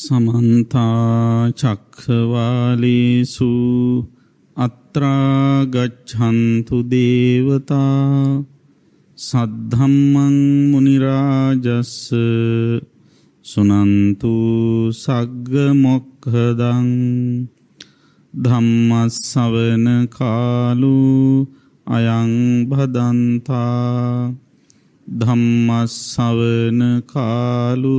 සමන්තා චක්ඛවාලේසු අත්‍රා ගච්ඡන්තු දේවතා සද්ධම්මං මුනි රාජස් සුනන්තු සග්ග මොක්ඛදං ධම්මස්සවන කාලු අයං භදන්තා ධම්මස්සවන කාලු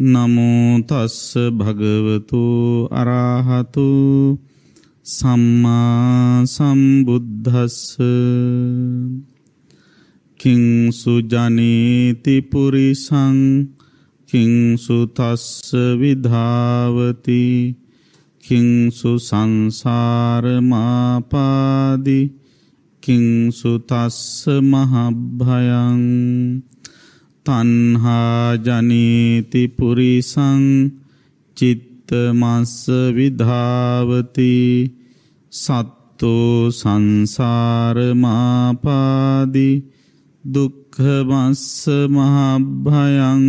නමෝ තස්ස භගවතු අරහතු සම්මා සම්බුද්දස්ස කිං සුජනේති පුරිසං කිං සුතස්ස විධාවති කිං සුසංසාර මාපාදි කිං සුතස්ස මහභයං තන්හා ජනේති පුරිසං චිත්ත මස්ස විධාවති සත්තෝ සංසාරමාපාදි දුක්ඛ මස්ස මහභයං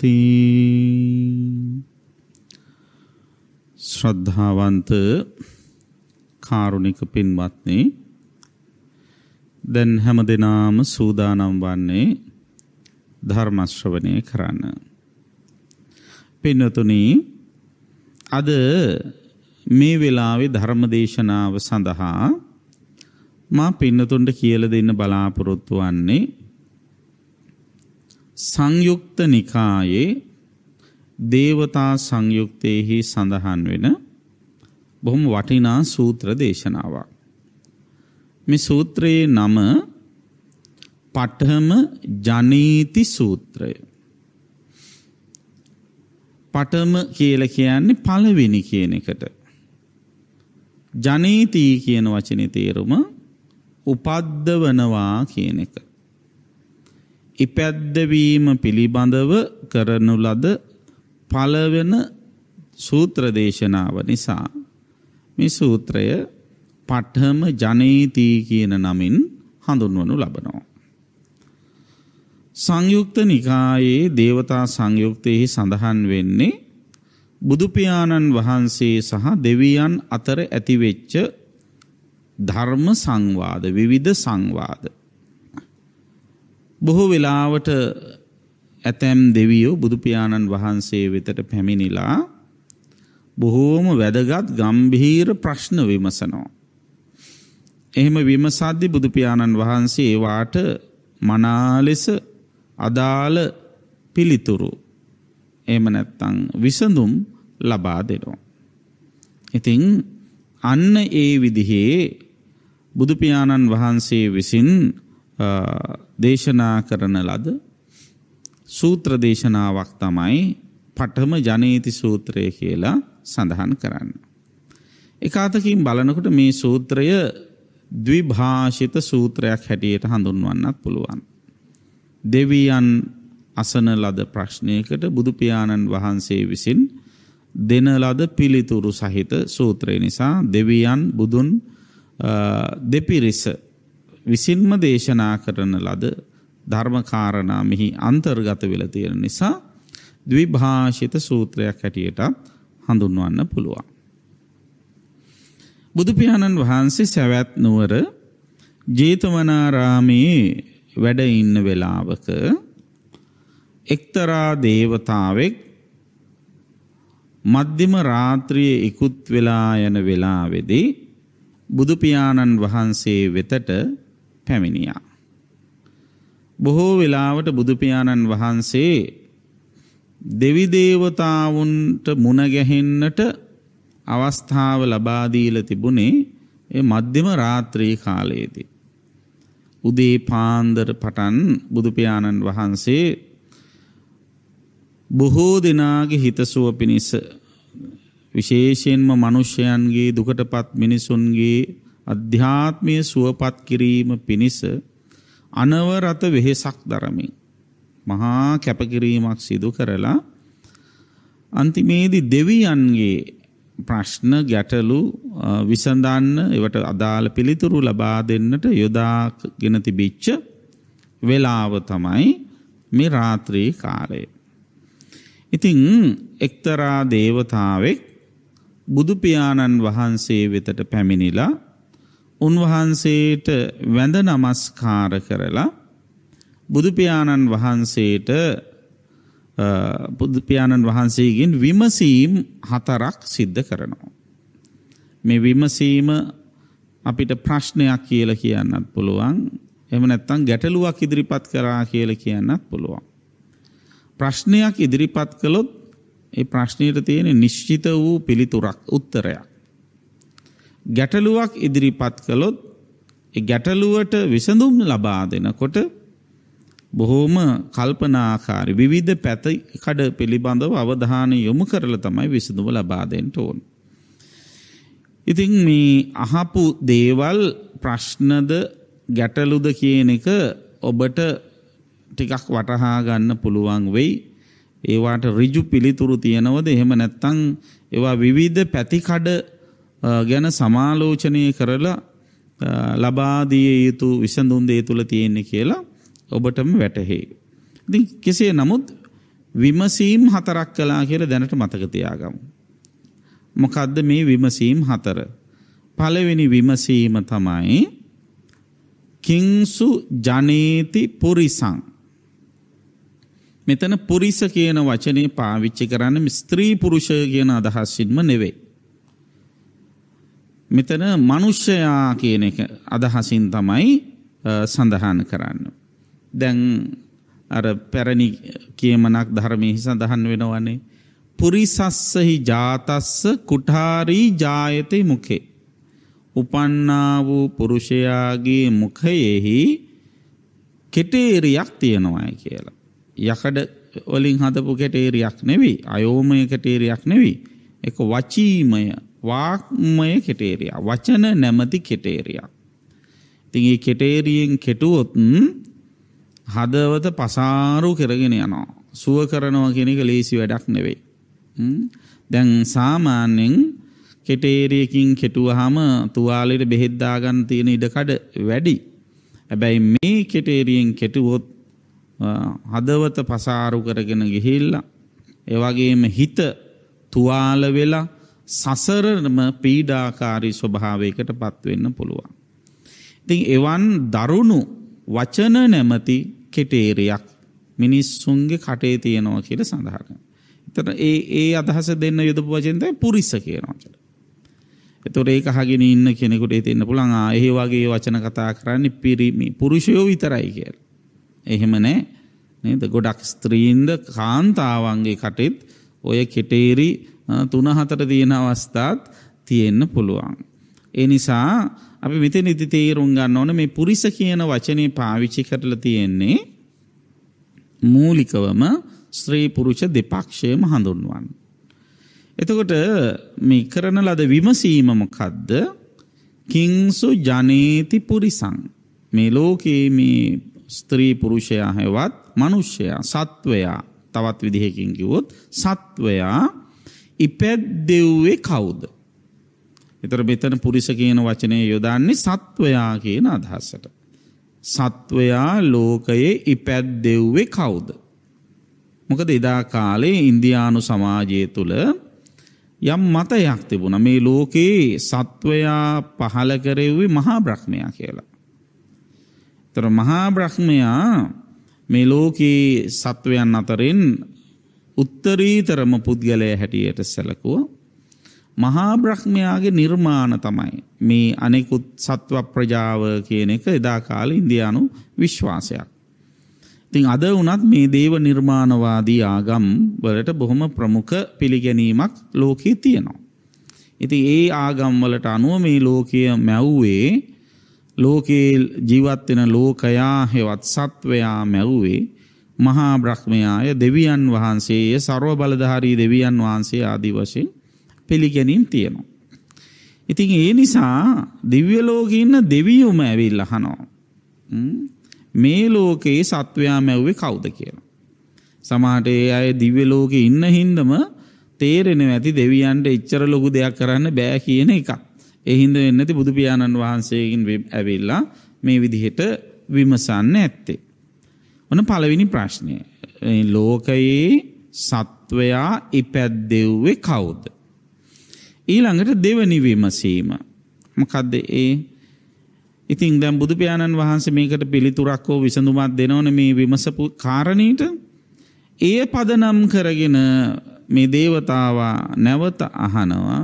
තී ශ්‍රද්ධාවන්ත කාරුණික පින්වත්නි දැන් හැම දිනාම සූදානම් වන්නේ ධර්මශ්‍රවනය කරන්න. පෙන්නතුනී අද මේ වෙලාවේ ධර්මදේශනාව සඳහා මා පින්නතුන්ට කියල දෙන්න බලාපොරොත්තු වන්නේ සංයුක්ත නිකායේ දේවතා සංයුක්තයෙහි සඳහන් වෙන බොහොම වටිනා සූත්‍ර දේශනාවක්. මේ සූත්‍රයේ නම පටහම ජනීති සූත්‍රය. පටම කියල කියන්නේ පළවෙනි කියන එකට. ජනීතී කියන වචන තේරුම උපද්දවනවා කියන එක. ඉපැද්දවීම පිළිබඳව කරනු ලද පළවෙන සූත්‍ර දේශනාව නිසා මේ සූත්‍රය පට්ටම ජනේතී කියන නමින් හඳුන්වනු ලබනවා. සංයුක්ත නිකායේ දේවතා සංයුක්තයෙහි සඳහන් වෙන්නේ බුදුපියාණන් වහන්සේ සහ දෙවියන් අතර ඇතිවෙච්ච ධර්ම සංවාද විවිධ සංවාද. බොහෝ වෙලාවට ඇතැම් දෙවියෝ බුදුපියාණන් වහන්සේ වෙතට පැමිණිලා බොහෝම වැදගත් ගම්භීර ප්‍රශ්න විමසනෝ. එහෙම විමසද්දි බුදුපියාණන් වහන්සේ ඒවාට මනාලෙස අදාළ පිළිතුරු එම නැත්තං විසඳුම් ලබා දෙනවා. ඉතිං අන්න ඒ විදිහේ බුදුපියාණන් වහන්සේ විසින් දේශනා කරන ලද සූත්‍ර දේශනාවක් තමයි පටම ජනේති සූත්‍රය කියලා සඳහන් කරන්න. එකාතකින් බලනකොට මේ සූත්‍රය ද්විභාෂිත සූත්‍රයක් හැටියට හඳුන්වන්නත් පුළුවන්. දෙවියන් අසන ලද ප්‍රශ්නයකට බුදුපියාණන් වහන්සේ විසින් දෙන ලද පිළිතුරු සහිත සූත්‍රය නිසා දෙවියන් බුදුන් දෙපිරිස විසින්ම දේශනා කරන ලද ධර්මකාරණා මෙහි අන්තර්ගත වෙලා තියෙන නිසා ද්විභාෂිත සූත්‍රයක් හැටියට හඳුන්වන්න පුළුවන්. බුදුපියාණන් වහන්සේ සවැත් නුවර ජේතවනාරාමයේ වැඩ ඉන්න වෙලාවක එක්තරා දේවතාවෙක් මධ්‍යම රාත්‍රියේ ඉක්ුත් වෙලා යන වෙලාවේදී බුදු පියාණන් වහන්සේ වෙතට පැමිණියා. බොහෝ වෙලාවට බුදු පියාණන් වහන්සේ දෙවි දේවතාවුන්ට මුණ ගැහෙන්නට අවස්ථාව ලබා දීලා තිබුණේ ඒ මධ්‍යම රාත්‍රී කාලයේදී. උදේ පාන්දර පටන් බුදුපියාණන් වහන්සේ බොහෝ දෙනාගේ හිතසුව පිණිස විශේෂයෙන්ම මනුෂ්‍යයන්ගේ දුකටපත් මිනිසුන්ගේ අධ්‍යාත්මය සුවපත් කිරීම පිණිස අනවරත වෙහෙසක් දරමින් මහා කැපකිරීමක් සිදු කරලා අන්තිමේදී දෙවියන්ගේ ප්‍රශ්න ගැටලු විසඳන්න ඒවට අදාළ පිළිතුරු ලබා දෙන්නට යොදාගෙන තිබිච්ච වෙලාව තමයි මේ රාත්‍රී කාලය. ඉතින් එක්තරා දේවතාවෙක් බුදු පියාණන් වහන්සේ වෙතට පැමිණිලා උන්වහන්සේට වැඳ නමස්කාර කරලා බුදු පියාණන් වහන්සේට බුදු පියාණන් වහන්සේගෙන් විමසීම් හතරක් සිද්ධ කරනවා. මේ විමසීම අපිට ප්‍රශ්නයක් කියලා කියන්නත් පුළුවන්. එහෙම නැත්නම් ගැටලුවක් ඉදිරිපත් කරා කියලා කියන්නත් පුළුවන්. ප්‍රශ්නයක් ඉදිරිපත් කළොත් ඒ ප්‍රශ්නයට තියෙන නිශ්චිත වූ පිළිතුරක් උත්තරයක්. ගැටලුවක් ඉදිරිපත් කළොත් ඒ ගැටලුවට විසඳුම් ලබා දෙනකොට බොහෝම කල්පනාකාරී විවිධ පැති කඩ පිළිබඳව අවධානය යොමු කරලා තමයි විසඳුම ලබා දෙන්න ඕනේ. ඉතින් මේ අහපු දේවල් ප්‍රශ්නද ගැටලුද කියන එක ඔබට ටිකක් වටහා ගන්න පුළුවන් වෙයි. ඒවාට ඍජු පිළිතුරු තියනවද? එහෙම නැත්නම් ඒවා විවිධ පැතිකඩ ගැන සමාලෝචනය කරලා ලබා දිය යුතු විසඳුම් දේ තුල තියෙන්නේ කියලා ඔබටම වැටහෙයි. ඉතින් කෙසේ නමුත් විමසීම් හතරක් කළා කියලා දැනට මතක තියාගමු. මොකද්ද මේ විමසීම් හතර? පළවෙනි විමසීම තමයි කිංසු ජනේති පුරිසං. මෙතන පුරිස කියන වචනේ පාවිච්චි කරන්නේ ස්ත්‍රී පුරුෂ කියන අදහසින්ම නෙවෙයි. මෙතන මිනිසයා කියන එක අදහසින් තමයි සඳහන් කරන්න. දැන් අර පැරණි කියමනක් ධර්මයේ සඳහන් වෙනවනේ පුරිසස්සහි ජාතස්ස කුටාරී ජායතේ මුකේ. උපන්නා වූ පුරුෂයාගේ මුඛයෙහි කෙටේරියක් තියෙනවායි කියලා. යකඩ වලින් හදපු කෙටේරියක් නෙවෙයි අයෝමය කෙටේරියක් නෙවෙයි එක වචීමය වාක්මය කෙටේරිය වචන නැමති කෙටේරියක්. ඉතින් ඒ කෙටේරියෙන් කෙටුවොත් හදවත පසාරු කරගෙන යනවා. සුව කරනවා කියන එක ලේසි වැඩක් නෙවෙයි. දැන් සාමාන්‍යෙන් කෙටේරයකින් කෙටුවහම තුවාලට බෙහෙද්දාගන්න තියෙන ඉඩකඩ වැඩි. ඇබැයි මේ කෙටේරියෙන් කෙටුවොත් හදවත පසාරු කරගෙන ගිහිල්ලා. එවගේම හිත තුවාල වෙලා සසරම පීඩාකාරී ස්වභාවයකට පත්වෙන්න පුළුවන්. ඉතින් එවන් දරුණු වචන නැමති කෙටේරයක් මිනිස්සුන්ගේ කටේ තියෙනවා කියල සඳහරන. තර ඒ ඒ අදහස දෙන්න යුදපු වචෙන්තයි පුරිස්ස කියනවා. එතුර ඒ අහගෙන ඉන්න කෙනෙකුට තින්න පුළන් ඒ වගේ වචන කතා කරන්න පිරිමි පුරුෂයෝ විතරයි කියල. එහෙම නෑ නේද ගොඩක් ස්ත්‍රීන්ද කාන්තාවන්ගේ කටෙත් ඔය කෙටේරි තුන හතර තියෙන අවස්ථාත් තියෙන්න පුළුවන්. ඒ නිසා අපි මෙතන ඉති තේරුම් ගන්න ඕන මේ පුරිස කියන වචනේ පාවිච්චි කරලා තියෙන්නේ මූලිකවම ස්ත්‍රී පුරුෂ දෙපක්ෂයම හඳුන්වන්. එතකොට මේ කරන ලද විමසීමමකදද කිංසු ජනේති පුරිසං. මේ ලෝකයේ මේ ස්ත්‍රී පුරුෂයා හැවත් මනුෂ්‍යයා සත්වයා තවත් විදිහකින් කිවොත් සත්වයා ඉපැද්දෙව්වේ කවුද. එතර මෙතන පුරිස කියන වචනය යොදන්නේ සත්වයා කියන අදහසට. සත්වයා ලෝකයේ ඉපැද්දෙව්වේ කවුද. මොකද එදා කාලේ ඉන්දියානු සමාජය තුළ යම් මතයක් තිබුණ මේ ලෝකයේ සත්වයා පහල කරෙව්වේ මහා බ්‍රහ්මයා කියලා. තර මහා බ්‍රහ්මයා මේ ලෝකයේ සත්වයන් අතරින් උත්තරීතරම පුද්ගලය හැටියට සැලකුව මහා බ්‍රහ්මයාගේ නිර්මාණ තමයි මේ අනෙකුත් සත්ව ප්‍රජාව කියන එක එදා කාලේ ඉන්දියානු විශ්වාසයක්. ඉතින් අද වුණත් මේ දේව නිර්මාණවාදී ආගම් වලට බොහොම ප්‍රමුඛ පිළිගැනීමක් ලෝකයේ තියෙනවා. ඉතින් ඒ ආගම් වලට අනුව මේ ලෝකය මැව්වේ ලෝකේ ජීවත් වෙන ලෝකයා හෙවත් සත්වයා මැව්වේ මහා බ්‍රහ්මයාය දෙවියන් වහන්සේය ਸਰව බලධාරී දෙවියන් වහන්සේ ආදි වශයෙන් පිළිගැනීම් තියෙනවා. ඉතින් ඒ නිසා දිව්‍ය ලෝකේ ඉන්න දෙවියොම ඇවිල්ලා අහනවා. මේ ලෝකයේ සත්වයා මැව්වේ කවුද කියලා. සමහට ඒ අය දිව්‍යලෝක ඉන්න හින්දම තේරෙන ඇති දෙවියන්ට එච්චර ලොකු දෙයක් කරන්න බෑ කියන එකක්. එහින්ද වෙන්නති බුදුපියාණන් වහන්සේකින් ඇවිල්ලා මේ විදිහට විමසන්න ඇත්තේ. ඔන පළවෙනි ප්‍රශ්නය. ලෝකයේ සත්වයා ඉපැද්දෙව්වේ කවුද. ඊළඟට දෙවනි විමසීම. මකදද ඒ ඉතින් දැම් බුදුපාණන් වහන්සේ මේකට පිළිතුරක්කෝ විසඳුමත් දෙනවන මේ විමසපු කාරණීට ඒ පදනම් කරගෙන මේ දේවතාවා නැවත අහනවා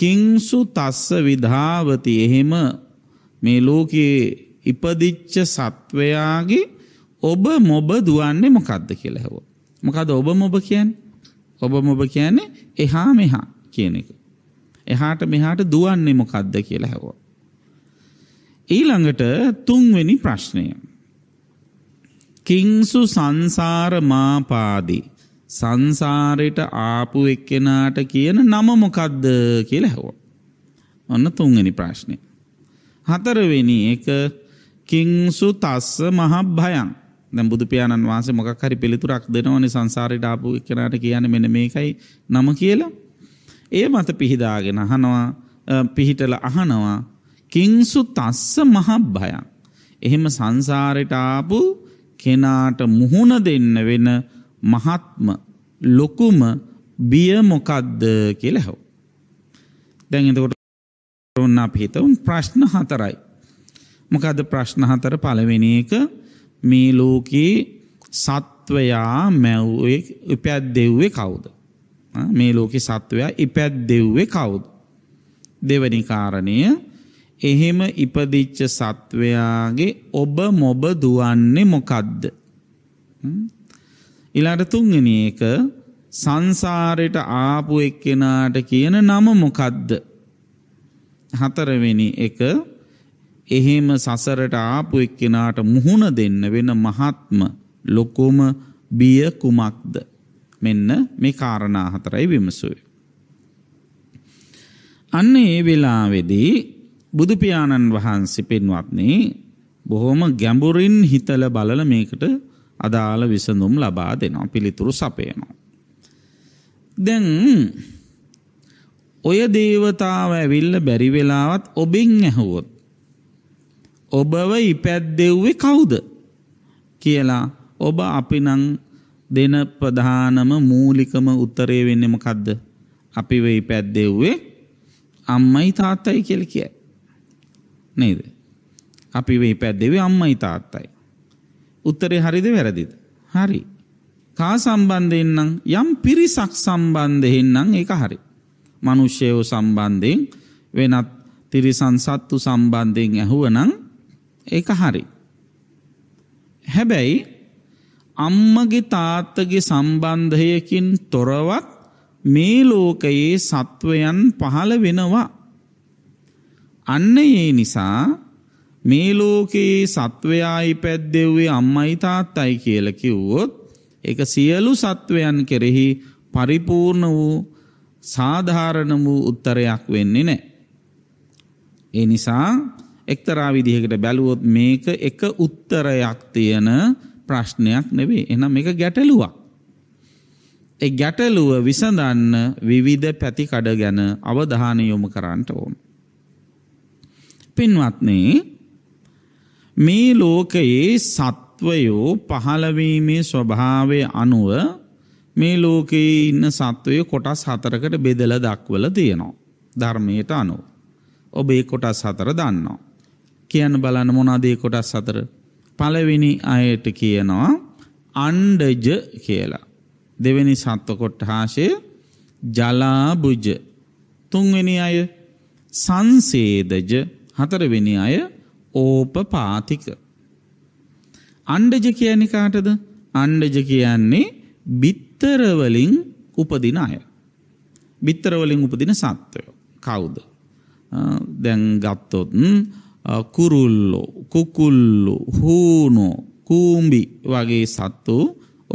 කිංසු තස්ස විධාවති එහෙම මේ ලෝකයේ ඉපදිච්ච සත්වයාගේ ඔබ මොබ දුවන්නේ මොකක්ද කියලා හැව. මොකද ඔබ මොබ කියන් ඔබ මොබ කියන්නේ එහා මෙහා කියන එක. එහාට මෙහාට දුවන්නේ මොකක්ද කියලා හැවෝ. ඊළඟට තුන්වෙනි ප්‍රශ්නය. කිංසු සංසාර මාපාදී සංසාරයට ආපු එක්කෙනාට කියන නම මොකද්ද කියලා ඇහුවා. ඔන්න තුන්වෙනි ප්‍රශ්නේ. හතරවෙනි එක කිංසු තස්ස මහ භයං. දැන් බුදු පියාණන් වහන්සේ මොකක් හරි පිළිතුරක් දෙනවනේ සංසාරයට ආපු එක්කෙනාට කියන්නේ මෙන්න මේකයි නම කියලා. ඒ මත පිහිදාගෙන අහනවා පිහිටලා අහනවා කිංසු තස්ස මහ භයන්. එහෙම සංසාරටාපු කෙනාට මුහුණ දෙන්න වෙන මහත්ම ලොකුම බියමොකක්ද කෙලහෝ. දැන් එතකොට ඔන්න අපිහිතවම් ප්‍රශ්න හතරයි. මොකද ප්‍රශ්න හතර පළවෙනි එක මේ ලෝකයේ සත්වයා මැව්වේ ඉපැත් දෙව්වේ කවුද? මේ ලෝකේ සත්වයා ඉපැත් දෙව්වේ කවුද? දෙවනි කාරණය එහෙම ඉපදිච්ච සත්වයාගේ ඔබ මොබ දුවන්නේ මොකද්ද? ඊළඟ තුන්වෙනි එක සංසාරයට ආපු එක්කෙනාට කියන නම මොකද්ද? හතරවෙනි එක එහෙම සසරට ආපු එක්කෙනාට මුහුණ දෙන්න වෙන මහත්ම ලොකුම බිය කුමක්ද? මෙන්න මේ කාරණා හතරයි විමසුවේ. අන්න ඒ වෙලාවේදී බුදුපියාණන් වහන්සේ පෙන්වත්නේ බොහොම ගැඹුරින් හිතල බලල මේකට අදාළ විසඳුම් ලබා දෙනවා පිළිතුරු සපයනවා. දැන් ඔය දේවතාව ඇවිල්ල බැරිවෙලාවත් ඔබෙන් ඇහුවොත්. ඔබව ඉපැද්දෙව්වේ කවුද කියලා ඔබ අපි නං දෙන ප්‍රධානම මූලිකම උත්තරේ වෙන්නෙම කද්ද. අපිවෙයි පැද්දෙව්වේ අම්මයි තාත්තයි කියල කියයි. නේද? අපි වෙයි පැද්දෙවි අම්මයි තාත්තයි. උත්තරේ හරිද වැරදිද? හරි. කා සම්බන්ධයෙන් නම් යම් පිරිසක් සම්බන්ධයෙන් නම් ඒක හරි. මිනිස්සයෝ සම්බන්ධයෙන් වෙනත් තිරිසන් සත්තු සම්බන්ධයෙන් ඇහුවනම් ඒක හරි. හැබැයි අම්මගේ තාත්තගේ සම්බන්ධයකින් තොරවත් මේ ලෝකයේ සත්වයන් පහළ වෙනවා. අන්න ඒ නිසා මේ ලෝකයේ සත්වයායි පැද්දෙව්වේ අම්මයි තාත්තයි කියලා කිව්වොත් ඒක සියලු සත්වයන් කෙරෙහි පරිපූර්ණ වූ සාධාරණ වූ උත්තරයක් වෙන්නේ නැහැ. ඒ නිසා එක්තරා විදිහකට බැලුවොත් මේක එක උත්තරයක් තියෙන ප්‍රශ්නයක් නෙවෙයි. එහෙනම් මේක ගැටලුවක්. ඒ ගැටලුව විසඳන්න විවිධ පැතිකඩ ගැන අවධානය යොමු කරන්න ඕනේ. පින්වත්නේ මේ ලෝකයේ සත්වයෝ පහළවීමේ ස්වභාවය අනුව මේ ලෝකයේ ඉන්න සත්වය කොටස් හතරකට බෙදල දක්වල තියෙනවා. ධර්මයට අනුව. ඔබ ඒ කොටස් හතර දන්නවා. කියන්න බලන්න මොනාදේ කොටස් හතර. පළවෙනි අයට කියනවා අණ්ඩජ කියලා. දෙවෙනි සත්ව කොට්හාශය ජලාබුජ. තුන්වෙනි අය සංසේදජ හතරවෙනි අය ඕපපාතික. අණ්ඩජ කියන්නේ කාටද? අණ්ඩජ කියන්නේ බිත්තර වලින් උපදින අය. බිත්තර වලින් උපදින සත්වයෝ. කවුද? දැන් ගත්තොත් කුරුල්ලෝ, කුකුල්ලෝ, හූනෝ, කූඹි වගේ සත්තු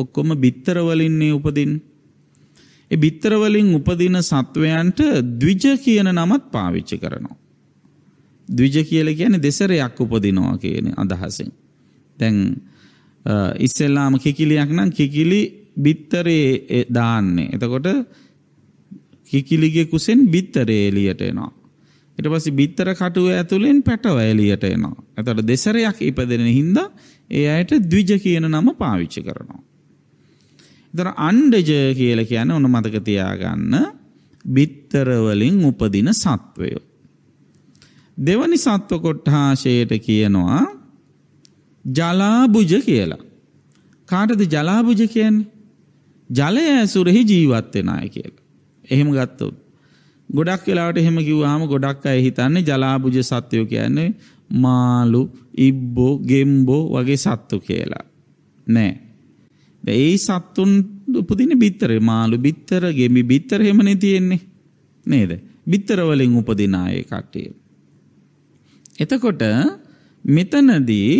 ඔක්කොම බිත්තර වලින්නේ උපදින්නේ. ඒ බිත්තර වලින් උපදින සත්වයන්ට ද්විජ කියන නමත් පාවිච්චි කරනවා. දවිජ කියල කියන දෙසරයක් උපදිනවා කියන අදහසෙන්. තැන් ඉස්සෙල්ලාම කිකිලියක් නම් කිකිලි බිත්තරේ දාන්නේ. එතකොට කිකිලිගේ කුසෙන් බිත්තරේ එලියට එනවා. ඊට පස්සේ බිත්තර කටුව ඇතුලෙන් පැටව එලියට එනවා. එතකොට දෙසරයක් ඉපදෙන හින්දා ඒ අයට ද්විජ කියන නම පාවිච්චි කරනවා. එතන අණ්ඩජ කියලා කියන්නේ ඔන්න මතක තියාගන්න බිත්තර වලින් උපදින සත්වයෝ. දෙවනි සත්ව කොට්ඨාශයට කියනවා ජලාබුජ කියලා. කාටද ජලාබුජ කියන්නේ? ජලය ඇසුරෙහි ජීවත් වෙන අය කියලා. එහෙම ගත්තොත් ගොඩක් වෙලාවට එහෙම කිව්වහම ගොඩක් අය හිතන්නේ ජලාබුජ සත්වයෝ කියන්නේ මාළු, ඉබ්බෝ, ගෙම්බෝ වගේ සත්තු කියලා. නෑ. දැන් ඒ සත්තුන් උපදින බිත්තරේ මාළු බිත්තර, ගෙම්බි බිත්තර එහෙමනේ තියෙන්නේ. නේද? බිත්තර වලින් උපදින අය කට්ටිය. එතකොට මෙතනදී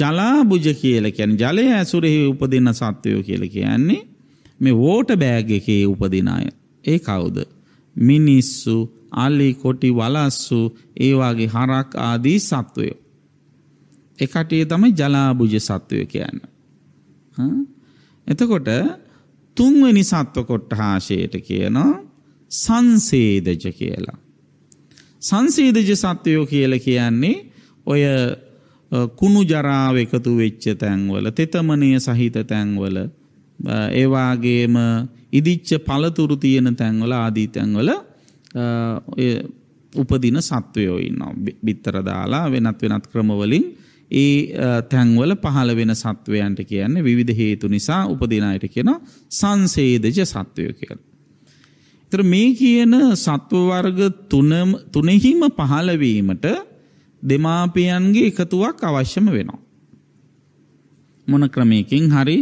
ජලාබුජ කියලා කියන්නේ ජලය ඇසුරෙහි උපදින සත්වයෝ කියලා කියන්නේ මේ වෝට බෑග් එකේ උපදින අය. ඒ කවුද? මිනිස්සු, අලි, කොටි, වලස්සු, ඒ වගේ හරක් ආදී සත්වයෝ. ඒ කටියේ තමයි ජලාබුජ සත්වයෝ කියන්නේ. එතකොට තුන්වෙනි සත්ව කොට්ටාශයට කියනවා සංසේදජ කියලා. සංසීධජ සත්වයෝ කියල කියන්නේ ඔය කුණු ජරාව එකතු වෙච්ච තැන්වල තෙතමනය සහිත තැන්වල ඒවාගේම ඉදිච්ච පළතුරු තියෙන තැන්වල ආදී තැන්වල උපදින සත්වයෝ ඉන්නවා බිත්තර දාලා වෙනත් වෙනත් ක්‍රමවලින් ඒ තැන්වල පහළ වෙන සත්වයන්ට කියන්නේ විවිධ හේතු නිසා උපදින අයට කියන සංසේදජ සත්වයෝ කියලා. තර මේ කියන සත්ව වර්ග තුනම තුනෙහිම පහළවීමට දෙමාපියන්ගේ එකතුවක් අවශ්‍යම වෙනවා. මොන ක්‍රමයකින් හරි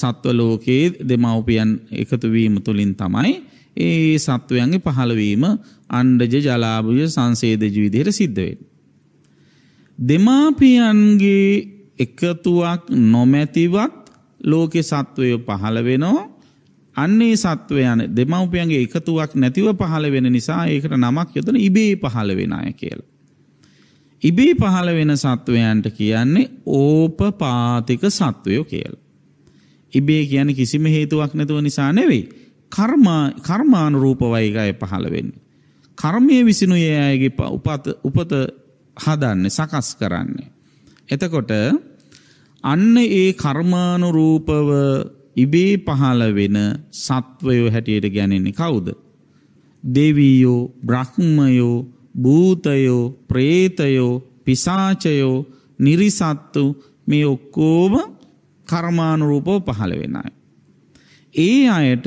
සත්ව ලෝකයේ දෙමව්පියන් එකතු වීම තුලින් තමයි ඒ සත්වයන්ගේ පහළවීම අණ්ඩජ ජලාභය සංසේදජ විදිහට සිද්ධ වෙන්නේ. දෙමාපියන්ගේ එකතුවක් නොමැතිවත් ලෝකේ සත්වය පහළ වෙනවා. අන්නේ සත්වයන දෙමව්පියන්ගේ එකතුවක් නැතිව පහළ වෙන නිසා ඒකට නමක් යොදන ඉබේ පහළ වෙන අය කියලා. ඉබේ පහළ වෙන සත්වයන්ට කියන්නේ ඕපපාතික සත්වයෝ කියලා. ඉබේ කියන්නේ කිසිම හේතුවක් නැතුව නිසා නෙවෙයි. කර්මා කර්මානුරූපවයි ගය පහළ වෙන්නේ. කර්මයේ විසිනුයේ අයගේ උපත උපත හදන්නේ සකස් කරන්නේ. එතකොට අන්න ඒ කර්මානුරූපව ඉබේ පහළ වෙන සත්වයෝ හැටියට ගැනෙන්නේ කවුද? දෙවියෝ, බ්‍රහ්මයෝ, භූතයෝ, പ്രേතයෝ, පිසාචයෝ, නිරිසත්තු මේ ඔක්කොම කර්මානුරූපව පහළ වෙන අය. ඒ අයට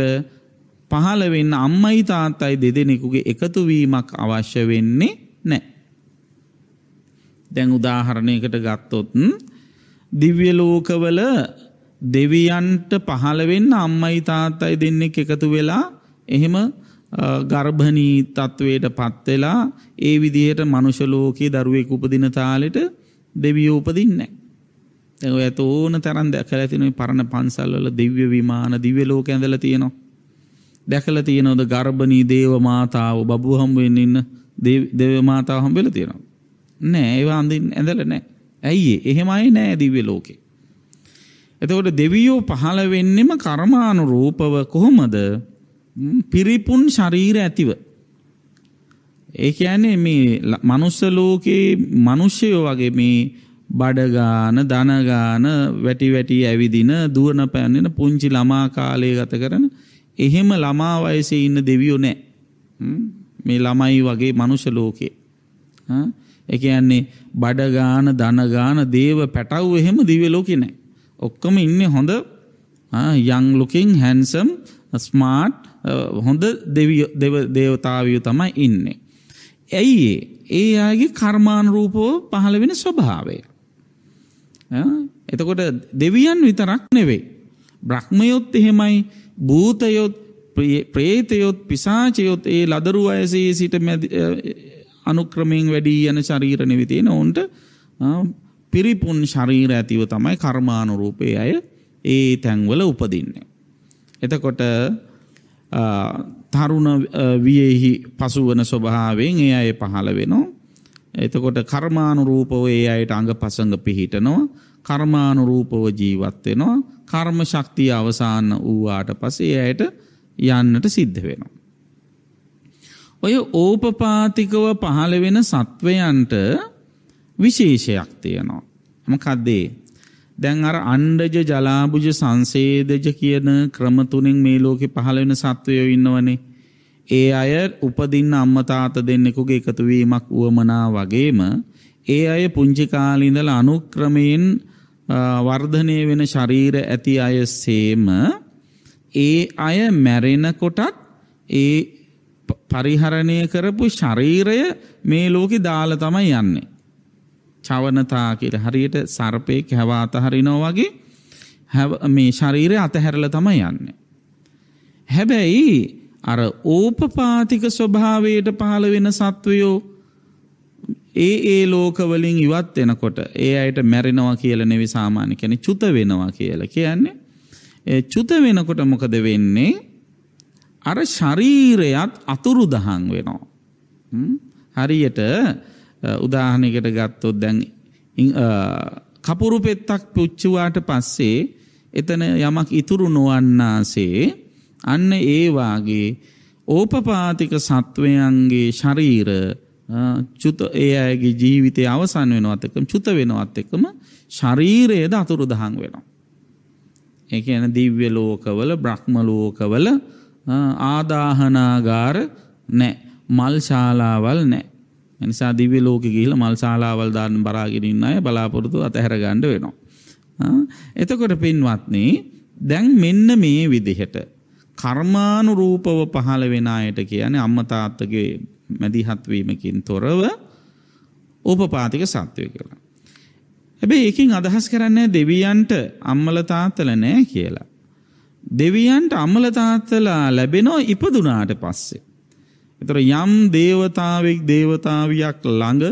පහළ වෙන්න අම්මයි තාත්තයි දෙදෙනෙකුගේ එකතු වීමක් අවශ්‍ය වෙන්නේ නැහැ. දැන් උදාහරණයකට ගත්තොත් දිව්‍ය ලෝකවල දෙවියන්ට පහළ වෙන්න අම්මයි තාත්තයි දෙන්නෙක් එකතු වෙලා එහෙම ගර්භණී තත්වයට පත් වෙලා ඒ විදිහට මනුෂ්‍ය ලෝකයේ දරුවෙක් උපදින තාලෙට දෙවියෝ උපදින්නේ නැහැ. ඒක ඕන තරම් දැකලා තියෙන මේ පරණ පන්සල් වල දිව්‍ය විමාන දිව්‍ය ලෝක ඇඳලා තියෙනවා. දැකලා තියෙනවද ගර්භණී දේව මාතාව බබුව හම්බ වෙන්න ඉන්න දේව මාතාව හම්බ වෙලා තියෙනවා. නෑ ඒවා අඳින්න ඇඳලා නෑ. ඇයි එහෙමයි නෑ දිව්‍ය ලෝකේ. එතකොට දෙවියෝ පහළ වෙන්නෙම කර්මානුරූපව කොහොමද? පිරිපුන් ශරීර ඇතිව. ඒ කියන්නේ මේ මනුස්ස ලෝකේ මිනිස්සයෝ වගේ මේ බඩ ගාන, ධන ගාන, වැටි වැටි ඇවිදින, දුවන පැනන පුංචි ළමා කාලයේ ගත කරන එහෙම ළමා වයසේ ඉන්න දෙවියෝ නැහැ. මේ ළමයි වගේ මනුෂ්‍ය ලෝකේ. ඒ කියන්නේ බඩ ගාන, ධන ගාන, දේව පැටව් එහෙම දිව්‍ය ලෝකේ නැහැ. ඔක්කොම ඉන්න හොඳ යංලුකින් හැන්සම් ස්මාර්ට් හොඳ දේවතාවිය තමයි ඉන්නේ. ඇයි ඒ අයගේ කර්මාන් රූපෝ පහළ වෙන ස්වභාවය. එතකොට දෙවියන් විතරක් නෙවෙයි. බ්‍රහ්මයොත් එහෙමයි භූතයොත් ප්‍රේතයොත් පිසාචයොත් ඒ ලදරු අයසේ සිට අනුක්‍රමයෙන් වැඩී යන ශරීර නෙවිතියෙන ඔවුන්ට පිරිපුන් ශරීර ඇතිව තමයි කර්මානුරූපේ අය ඒ තැන්වල උපදින්නේ. එතකොට තරුණ වියෙහි පසුවන ස්වභාවයෙන් ඒ අය පහළ වෙනවා. එතකොට කර්මානුරූපව ඒ අයට අඟ පසඟ පිහිටනවා. කර්මානුරූපව ජීවත් වෙනවා. කර්ම ශක්තිය අවසන් වූාට පස්සේ ඒ අයට යන්නට සිද්ධ වෙනවා. ඔය ඕපපාතිකව පහළ වෙන සත්වයන්ට විශේෂයක් තියෙනවා. මොකද්දේ? දැන් අර අණ්ඩජ ජලාබුජ සංසේදජ කියන ක්‍රම තුනෙන් මේ ලෝකේ පහළ වෙන සත්වයෝ ඉන්නවනේ. ඒ අය උපදින්න අම්මා තාත්තා දෙන්නෙකුගේ එකතු වීමක් වුවමනා වගේම ඒ අය පුංචි කාලේ ඉඳලා අනුක්‍රමයෙන් වර්ධනය වෙන ශරීර ඇති අය සේම ඒ අය මැරෙනකොටත් ඒ පරිහරණය කරපු ශරීරය මේ ලෝකේ දාලා තමයි යන්නේ. චවනතා කියලා හරියට සර්පයෙක් හැව අතහරිනෝ වගේ මේ ශරීරය අතහැරලා තමයි යන්නේ. හැබැයි අර ඕපපාතික ස්වභාවයට පහළ වෙන සත්වයෝ ඒ ඒ ලෝකවලින් ඉවත් වෙනකොට ඒ අයට මැරෙනවා කියලා නෙවෙයි සාමාන්‍ය කියන්නේ චුත වෙනවා කියලා කියන්නේ. ඒ චුත වෙනකොට මොකද වෙන්නේ? අර ශරීරයත් අතුරුදහන් වෙනවා. හරියට උදාහනකට ගත්තොත් දැන් කපුරු පෙත්තක් පුච්චවාට පස්සේ එතන යමක් ඉතුරු නොවන්නාසේ අන්න ඒවාගේ ඕපපාතික සත්වයන්ගේ ශරීර චුත ඒ අයගේ ජීවිතය අවසන් වෙනවත් එකම චුත වෙනවත් එකම ශරීරයේද අතුරු දහන් වෙනවා. ඒ කියන්නේ දිව්‍ය ලෝකවල බ්‍රහ්ම ලෝකවල ආදාහනාගාර නැහැ. මල් ශාලාවල් නැහැ. එනිසා දිව්‍ය ලෝකෙ ගිහිල්ලා මල් ශාලාවල් දාන්න බලාගෙන ඉන්න අය බලාපොරොත්තු අතහැර ගන්න වෙනවා. එතකොට පින්වත්නි දැන් මෙන්න මේ විදිහට කර්මානුරූපව පහළ වෙන අයට කියන්නේ අම්මා තාත්තගේ මැදිහත් වීමකින් තොරව උපපාතික සත්වය කියලා. හැබැයි ඒකෙන් අදහස් කරන්නේ දෙවියන්ට අම්මල තාත්තල නෑ කියලා. දෙවියන්ට අම්මල තාත්තලා ලැබෙනෝ ඉපදුනාට පස්සේ එතර යම් දේවතාවෙක් දේවතාවියක් ළඟ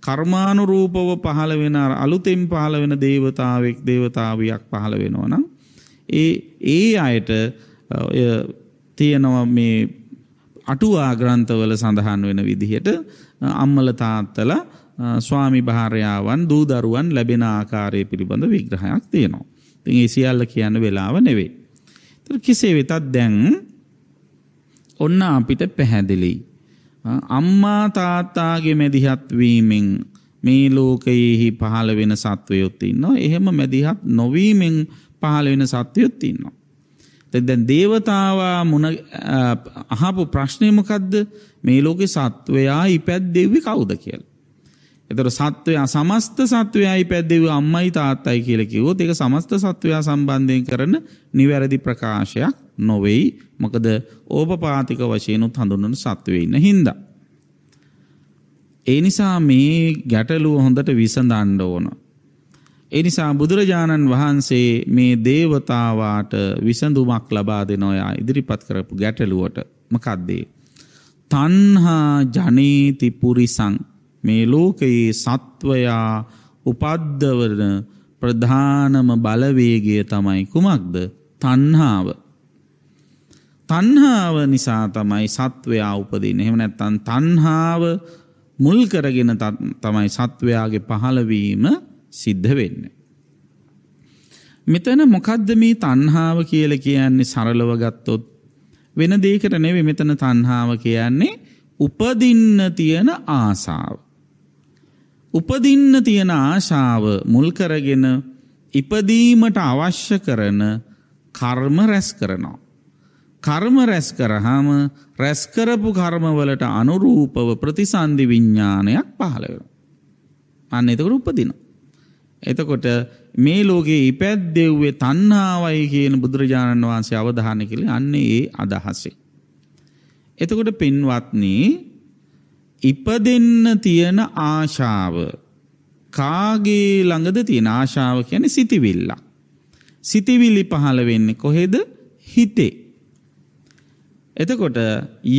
කර්මානුරූපව පහළ වෙන අර අලුතෙන් පහළ වෙන දේවතාවෙක් දේවතාවියක් පහළ වෙනවා නම් ඒ ඒ අයට ඔය තියෙනවා මේ අටුවා ග්‍රන්ථවල සඳහන් වෙන විදිහට අම්මල තාත්තලා ස්වාමි භාර්යාවන් දූ දරුවන් ලැබෙන ආකාරය පිළිබඳ විග්‍රහයක් තියෙනවා. ඉතින් ඒ සියල්ල කියන්න වෙලාව නෙවෙයි. ඒතර කෙසේ වෙතත් දැන් ඔන්න අපිට පැහැදිලි. අම්මා තාත්තාගේ මැදිහත් වීමෙන් මේ ලෝකයේහි පහළ වෙන සත්වයොත් ඉන්නවා. එහෙම මැදිහත් නොවීමෙන් පහළ වෙන සත්වයොත් ඉන්නවා. දැන් දේවතාවා මුණ අහපු ප්‍රශ්නේ මොකද්ද? මේ ලෝකේ සත්වයා ඉපැද්දෙව්වේ කවුද කියලා. එතර සත්වයා සමස්ත සත්වයයි පැද්දෙව අම්මයි තාත්තයි කියලකිවෝ ඒක සමස්ත සත්වයා සම්බන්ධයෙන් කරන නිවැරදි ප්‍රකාශයක් නොවෙයි මොකද ඕපපාතික වශයනුත් හඳුන්නන සත්වවෙන්න හින්ද. ඒ නිසා මේ ගැටලුව හොඳට විසඳන්න ඕන. ඒ නිසා බුදුරජාණන් වහන්සේ මේ දේවතාවාට විසඳුමක් ලබා දෙනොයා ඉදිරිපත් කරපු ගැටලුවට මකද්දේ. තන්හා ජනීති පුරිසං මේ ලෝකයේ සත්වයා උපද්දවන ප්‍රධානම බලවේගය තමයි කුමක්ද තණ්හාව. තණ්හාව නිසා තමයි සත්වයා උපදින්නේ. එහෙම නැත්නම් තණ්හාව මුල් කරගෙන තමයි සත්වයාගේ පහළවීම සිද්ධ වෙන්නේ. මෙතන මොකද්ද මේ තණ්හාව කියලා කියන්නේ සරලව ගත්තොත් වෙන දෙයකට නෙවෙයි මෙතන තණ්හාව කියන්නේ උපදින්න තියෙන ආසාව. උපදින්න තියෙන ආශාව මුල් කරගෙන ඉපදීමට අවශ්‍ය කරන කර්ම රැස් කරනවා. කර්ම රැස් කරහම රැස්කරපු කර්මවලට අනුරූපව ප්‍රතිසන්ධි විඤ්ඥානයක් පහළ වෙන. අන්න එතකට උපදිනවා. එතකොට මේ ලෝකයේ ඉපැත් දෙව්වේ තන්නාවයි කියන බුදුරජාණන් වහන්සේ අවධාන කළේ අන්නේ ඒ අදහසේ. එතකොට පින්වත්නී ඉපදෙන්න තියෙන ආශාව කාගේ ළඟද තියෙන ආශාව කියන්නේ සිටිවිල්ල. සිටිවිලි පහළ වෙන්නේ කොහෙද? හිතේ. එතකොට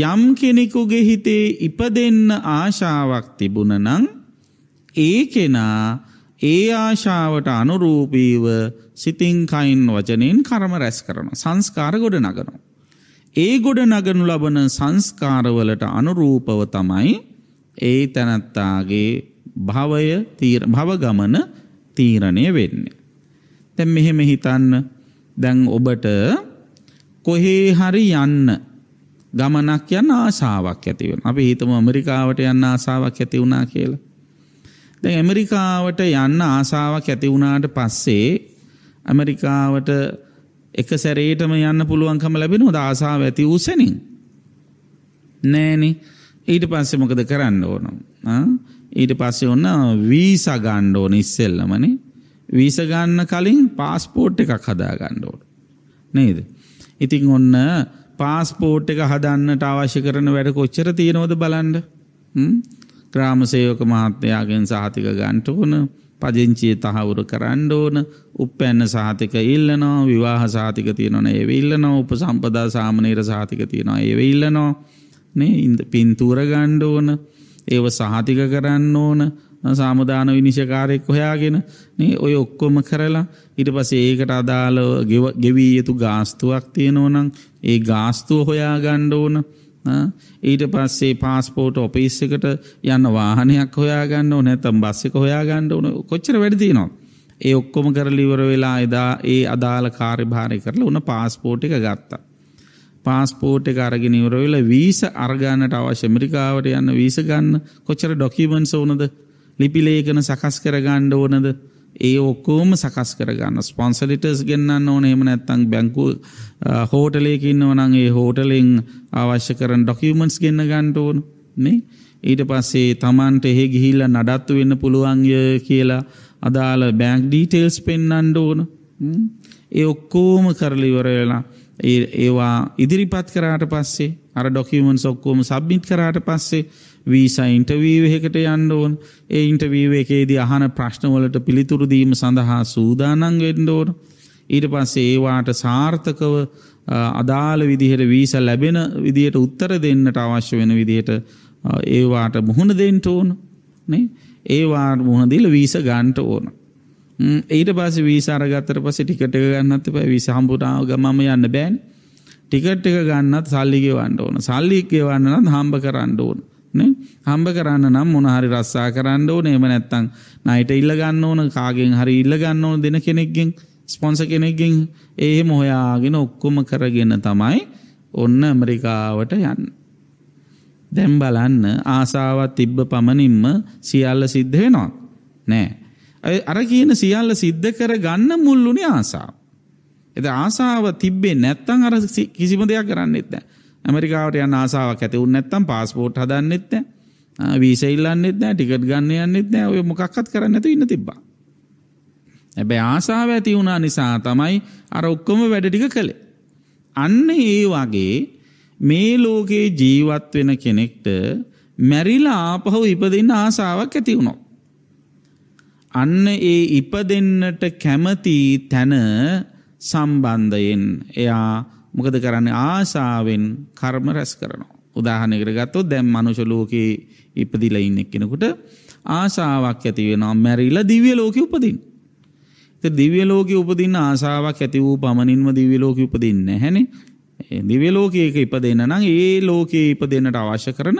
යම් කෙනෙකුගේ හිතේ ඉපදෙන්න ආශාවක් තිබුණ නම් ඒ කෙනා ඒ ආශාවට අනුරූපීව සිතින් කයින් වචනෙන් කර්ම රැස් කරන සංස්කාර ගොඩ නගනවා. ඒ ගොඩ නගනු ලබන සංස්කාරවලට අනුරූපව තමයි ඒ තනත්තාගේ භවය භව ගමන තීරණය වෙන්නේ. දැන් මෙහෙම හිතන්න දැන් ඔබට කොහේ හරි යන්න ගමනක් යන ආසාවක් ඇති වෙනවා. අපි හිතමු ඇමරිකාවට යන්න ආසාවක් ඇති වුණා කියලා. දැන් ඇමරිකාවට යන්න ආසාවක් ඇති වුණාට පස්සේ ඇමරිකාවට එක සැරේටම යන්න පුළුවන්කම ලැබෙනවද ආසාව ඇති වූ සෙනින්? නෑනේ. ඊට පස්සේ මොකද කරන්න ඕන ඊට පස්සේ ඔන්න වීස ගන්න ඕන ඉස්සෙල්ලමනේ වීස ගන්න කලින් පාස්පෝට් එකක් හදා ගන්න ඕන නේද ඉතින් ඔන්න පාස්පෝට් එක හදන්නට අවශ්‍ය කරන වැඩ කොච්චර තියෙනවද බලන්න ග්‍රාම සේවක මහත්තයාගෙන් සහතික ගන්නට ඕන පදිංචියේ තහවුරු කරන්න ඕන උපැන්න සහතික ඉල්ලනවා විවාහ සහතික තියෙනවනේ ඒව ඉල්ලනවා උපසම්පදා සාමනීර සහතික තියෙනවා ඒව ඉල්ලනවා නේ ඉද පින්තූර ගණ්ඩ ඕන ඒව සහතික කරන්න ඕන සාමුධාන විනිශකාරයෙක් හොයාගෙන නේ ඔය ඔක්කොම කරලා ඉට පසේ ඒකට අදාළ ගෙවී යුතු ගාස්තුවක් තියෙනෝනං ඒ ගාස්තුව හොයා ගණ්ඩ ඕන ඊට පස්සේ පාස්පෝට් ඔපිස් එකට යන්න වාහනයක් හොයාගන්න නැතම් බස්සක හොයාගණ්ඩ ඕන කොච්චර වැඩදිනවා. ඒ ඔක්කොම කරලිවර වෙලා එදා ඒ අදාළ කාර්ය භාරය කරලා උන පාස්පෝට් එක ගත්තා. පාස්පෝට් එක අරගෙන ඉවර වෙලා වීසා අරගන්නට අවශ්‍ය ඇමරිකාවට යන්න වීසා ගන්න කොච්චර ඩොකියුමන්ට්ස් ඕනද ලිපි ලේඛන සකස් කරගන්න ඕනද ඒ ඔක්කෝම සකස් කරගන්න ස්පොන්සලිටර්ස් ගෙන්න්න ඕන එම නැත්තං බැංකු හෝටලයක ඉන්නවනන් ඒ හෝටලෙන් අවශ්‍ය කරන ඩොකියමන්ස් ගෙන්න්න ගන්නට ඕන නේ ඊට පස්සේ තමන්ට එහෙ ගිහිල්ල නඩත්තු වෙන්න පුළුවන්ය කියලා අදාළ බෑන්ක් ඩීටේල්ස් පෙන්න්නන්න ඕන ඒ ඔක්කෝම කරලිවරලා ඒවා ඉදිරිපත් කරාට පස්සේ අර ඩොකිමන් සොක්කෝම සබ්මිත් කරාට පස්සේ වීසා ඉන්ටවීවහකට යන්න ඕන් ඒ ඉන්ටවීවකේදී අහන ප්‍රශ්නවලට පිළිතුරුදීම සඳහා සූදානං වෙන්ඩෝන ඊට පස්සේ ඒවාට සාර්ථකව අදාළ විදිහට වීස ලැබෙන විදියට උත්තර දෙන්නට අවශ්‍ය වෙන විදියට ඒවාට මුහුණ දෙන්ට ඕන ඒවාට මුහුණදිල වීස ගන්ට ඕන ඒට පස වීසාරගත්තර පස ටිකට ගන්නත් ප විසහම්පුටාව ගමම යන්න බෑන් ටිකට් එක ගන්නත් සල්ලිගවන්න ඕන සල්ලිකවන්නත් හම්බ කරන්න ඕන හම්බ කරන්න නම් මොනහරි රස්සා කරන්න ඕන එම නැත්තං නයිට ඉල්ල ගන්න ඕන කාගෙන් හරි ඉල්ල ගන්න ඕන දෙන කෙනෙක්ගෙන් ස්පොන්ස කෙනෙක්ගෙන් ඒ මොහොයාගෙන ඔක්කොම කරගෙන තමයි ඔන්න ඇමරිකාවට යන්න. දැම් බලන්න ආසාවත් තිබ්බ පමණින්ම සියල්ල සිද්ධ වෙනවා. නෑ අර කියන සියල්ල සිද්ධ කර ගන්න මුල්ලුනේ ආසාාව. එද ආසාාව තිබේ නැත්තං අර කිසිම දෙයක් කරන්නෙත් නෑ. ඇමරිකාවට යන්න ආසාාවක් ඇතිවුන් නැත්තම් පස්පෝට් හදන්නෙත් නෑ වීසයිල්ලන්නෙත් නෑ ටිකට් ගන්න යන්නෙත් නෑ ඔය මොකක්කත් කරන්න ඇතු ඉන්න තිබ්බා. ඇබැ ආසාාව ඇති වුණා නිසා තමයි අර ඔක්කොම වැඩටික කළේ. අන්න ඒ වගේ මේ ලෝකයේ ජීවත් වෙන කෙනෙක්ට මැරිලා ආපහු ඉපදින්න ආසාාවක් ඇති වුණොත්. අන්න ඒ ඉපදෙන්නට කැමති තැන සම්බන්ධයෙන් එයා මොකද කරන්නේ ආසාවෙන් කර්ම රැස් කරනවා. උදාහරණයකට ගත්තොත් දැන් මනුෂ්‍ය ලෝකේ ඉපදිලා ඉන්න කෙනෙකුට ආසාවක් ඇති වෙනවා මැරිලා දිව්‍ය ලෝකෙ උපදින්න. ඉතින් දිව්‍ය ලෝකෙ උපදින්න ආසාවක් ඇති වූ පමණින්ම දිව්‍ය ලෝකෙ උපදින්නේ නැහනේ. දිව්‍ය ලෝකයක ඉපදෙන්න නම් ඒ ලෝකයේ ඉපදෙන්නට අවශ්‍ය කරන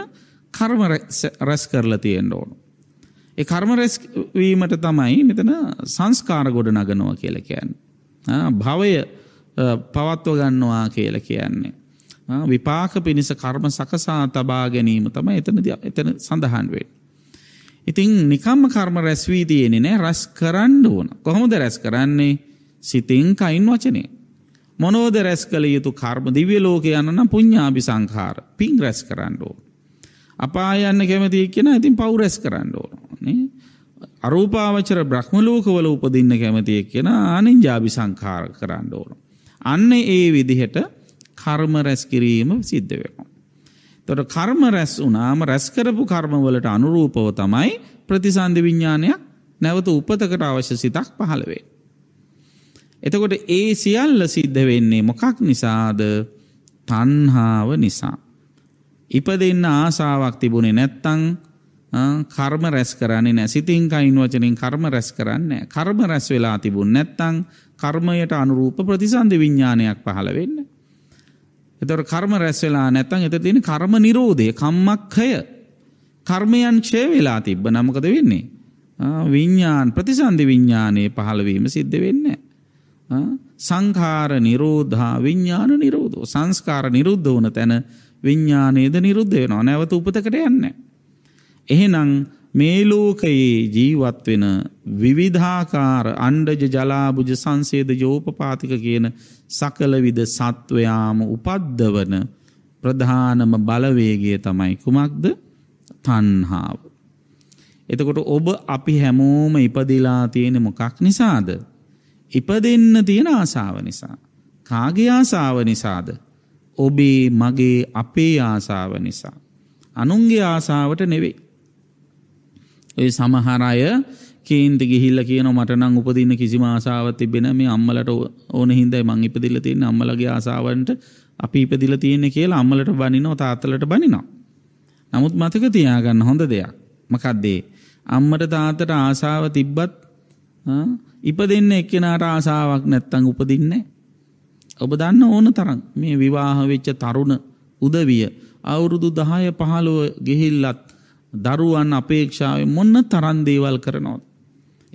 කර්ම රැස් කරලා තියෙන්න ඕන. ඒ කර්ම රැස්වීමට තමයි මෙතන සංස්කාර ගොඩ නගනවා කියල කියන්න. භවය පවත්ව ගන්නවා කියල කියන්නේ. විපාක පිණිස කර්ම සකසා තබා ගැනීම තම එතන එතන සඳහන් වේ. ඉතිං නිකම්ම කර්ම රැස්වී තියෙනෙ නෑ රැස් කරන්න ඕන. කොහොමද රැස් කරන්නේ සිතිං කයින් වචනේ. මොනෝද රැස් කළ යුතු කර්ම දිවිය ලෝක යන්න පුඤ්ඥාබි සංකාර පින් රැස් කරන්න ඕන. අපාය යන්න කැමති එක්කෙනා ඉතින් පව් රැස් කරන්න ඕන නේ. අරූපාවචර බ්‍රහ්ම ලෝකවල උපදින්න කැමති එක්කෙනා ආනින්ජාබි සංඛාර කරන්න ඕන. අන්න ඒ විදිහට කර්ම රැස් කිරීම සිද්ධ වෙනවා. එතකොට කර්ම රැස් වුණාම රැස් කරපු කර්මවලට අනුරූපව තමයි ප්‍රතිසන්දි විඥානයක් නැවත උපතකට අවශ්‍ය සිතක් පහළ වෙන්නේ. එතකොට ඒ සියල්ල සිද්ධ වෙන්නේ මොකක් නිසාද? තණ්හාව නිසා. ඉපදෙන්න ආසාවක් තිබුණේ නැත්තං කර්ම රැස් කරන්නේ නෑ සිතින් කයින් වචනින් කර්ම රැස් කරන්නේ කර්ම රැස් වෙලා තිබුණ නැත්තං කර්මයට අනුරූප ප්‍රතිසන්ධි විඥානයක් පහළ වෙන්න. එතකොට කර්ම රැස් වෙලා නැත්තං එතන තියෙන කර්ම නිරෝධය කම්මක්ඛය කර්මයන් ඡය වෙලා තිබ්බ නම් මොකද වෙන්නේ? විඥාන ප්‍රතිසන්ධි විඥානයේ පහළ වීම සිද්ධ වෙන්නේ නැහැ. සංඛාර නිරෝධා විඥාන නිරෝධෝ සංස්කාර නිරුද්ධ වුණ තැන විඤ්ඥානයේද නිරුද්ධ වෙනවා නැවත උපතකට යන්න. එහෙනං මේලෝකයේ ජීවත් වෙන විවිධාකාර අණ්ඩජ ජලාබුජ සංසේද ජෝපපාතික කියන සකලවිද සත්වයාම උපද්ධවන ප්‍රධානම බලවේගය තමයි කුමක්ද තන්හාාව. එතකොට ඔබ අපි හැමෝම ඉපදිලා තියෙන මොකක් නිසාද. ඉපදන්න තියෙන ආසාාව නිසා. කාගේ ආසාාව නිසාද ඔබේ මගේ අපේ ආසාව නිසා. අනුන්ගේ ආසාවට නෙවෙයි. ඔය සමහර අය කේන්ද ගිහිල්ල කියන මටනම් උපදින්න කිසිම ආසාාවත් තිබෙන මේ අම්මලට ඕන හින්දයි මං ඉපදිල තියෙන අම්මලගේ ආසාාවන්ට අපි ඉපදිල තියෙන්නේ කියලා අම්මලට බනිනෝ තාත්තලට බනිනවා. නමුත් මතක තියාගන්න හොඳ දෙයක් මකක්දේ. අම්මට තාතට ආසාාව තිබ්බත් ඉප දෙන්න එක්කෙනට ආසාාවක් නැත්තං උපදින්නේ ඔබ දන්න ඕන තරන් මේ විවාහවෙච්ච තරුණ උදවිය අවුරුදු දහය පහළුව ගෙහිල්ලත් දරුවන් අපේක්ෂාව මොන්න තරන් දේවල් කරනොත්.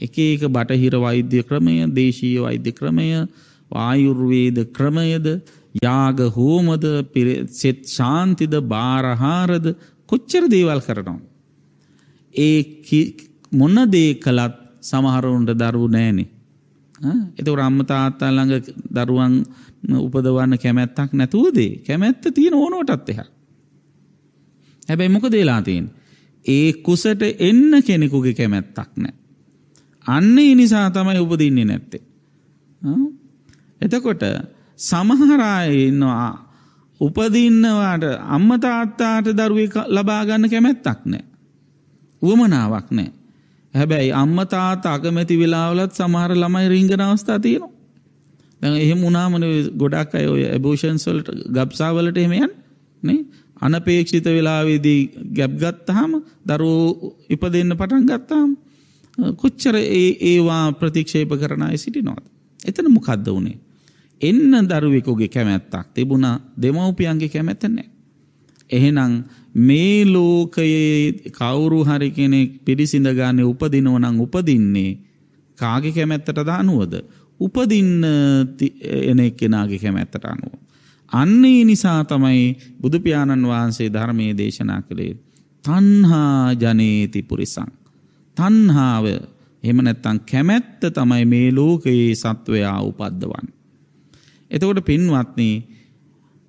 එක ඒක බටහිර වෛද්‍ය ක්‍රමය දේශීය වෛද්‍ය ක්‍රමය වායුර්වේද ක්‍රමයද යාග හෝමද සෙත් ශාන්තිද බාරහාරද කොච්චර දේවල් කරනවා. ඒ මොන්න දේ කළත් සමහරවුන්ට දරු නෑනේ. එතකට අම්ම තාත්තා ළඟ දරුවන් උපදවන්න කැමැත්තක් නැතුවදේ කැමැත්ත තියෙන ඕනෝටත් එහ. හැබැයි මොක දේලාතියෙන්. ඒ කුසට එන්න කෙනෙකුගේ කැමැත්තක් නෑ. අන්න ඉනිසා තමයි උපදින්නේ නැත්තේ. එතකොට සමහරායන්නවා උපදින්නවාට අම්ම තාත්තාට දරුව ලබාගන්න කැමැත්තක් නෑ. උවමනාවක් නෑ. හැබැයි අම්ම තාත අකමැති වෙලාවලත් සමහර ළමයි රිංගන අවස්ථා තියෙනවා. දැන් එහෙම වුණාම ගොඩක් අය ඔය ඇබෝෂන්ස් වලට ගබ්සා වලට එහෙම යන්නේ අනපේක්ෂිත වෙලාවේදී ගැප් ගත්තාම දරුවෝ ඉපදෙන්න පටන් ගත්තාම කොච්චර ඒ ඒවා ප්‍රතික්ෂේප කරන අය සිටිනවද එතන මොකද්ද උනේ එන්න දරුවෙකුගේ කැමැත්තක් තිබුණා දෙමව්පියන්ගේ කැමැත්ත නැහැ එහෙනම් මේ ලෝකයේ කවුරු හරි කෙනෙක් පිරිසිඳ ගන්න උපදිනව නම් උපදින්නේ කාගේ කැමැත්තටද අනුවද උපදින්න එන එක්කෙනගේ කැමැත්තට අනුව. අන්නේ නිසා තමයි බුදුපාණන් වහන්සේ ධර්මයේ දේශනා කළේ. තන්හා ජනේති පුරිසං. තන්හාාව එම නැත්තං කැමැත්ත තමයි මේ ලෝකයේ සත්වයා උපද්දවන්. එතකොට පින්වත්නී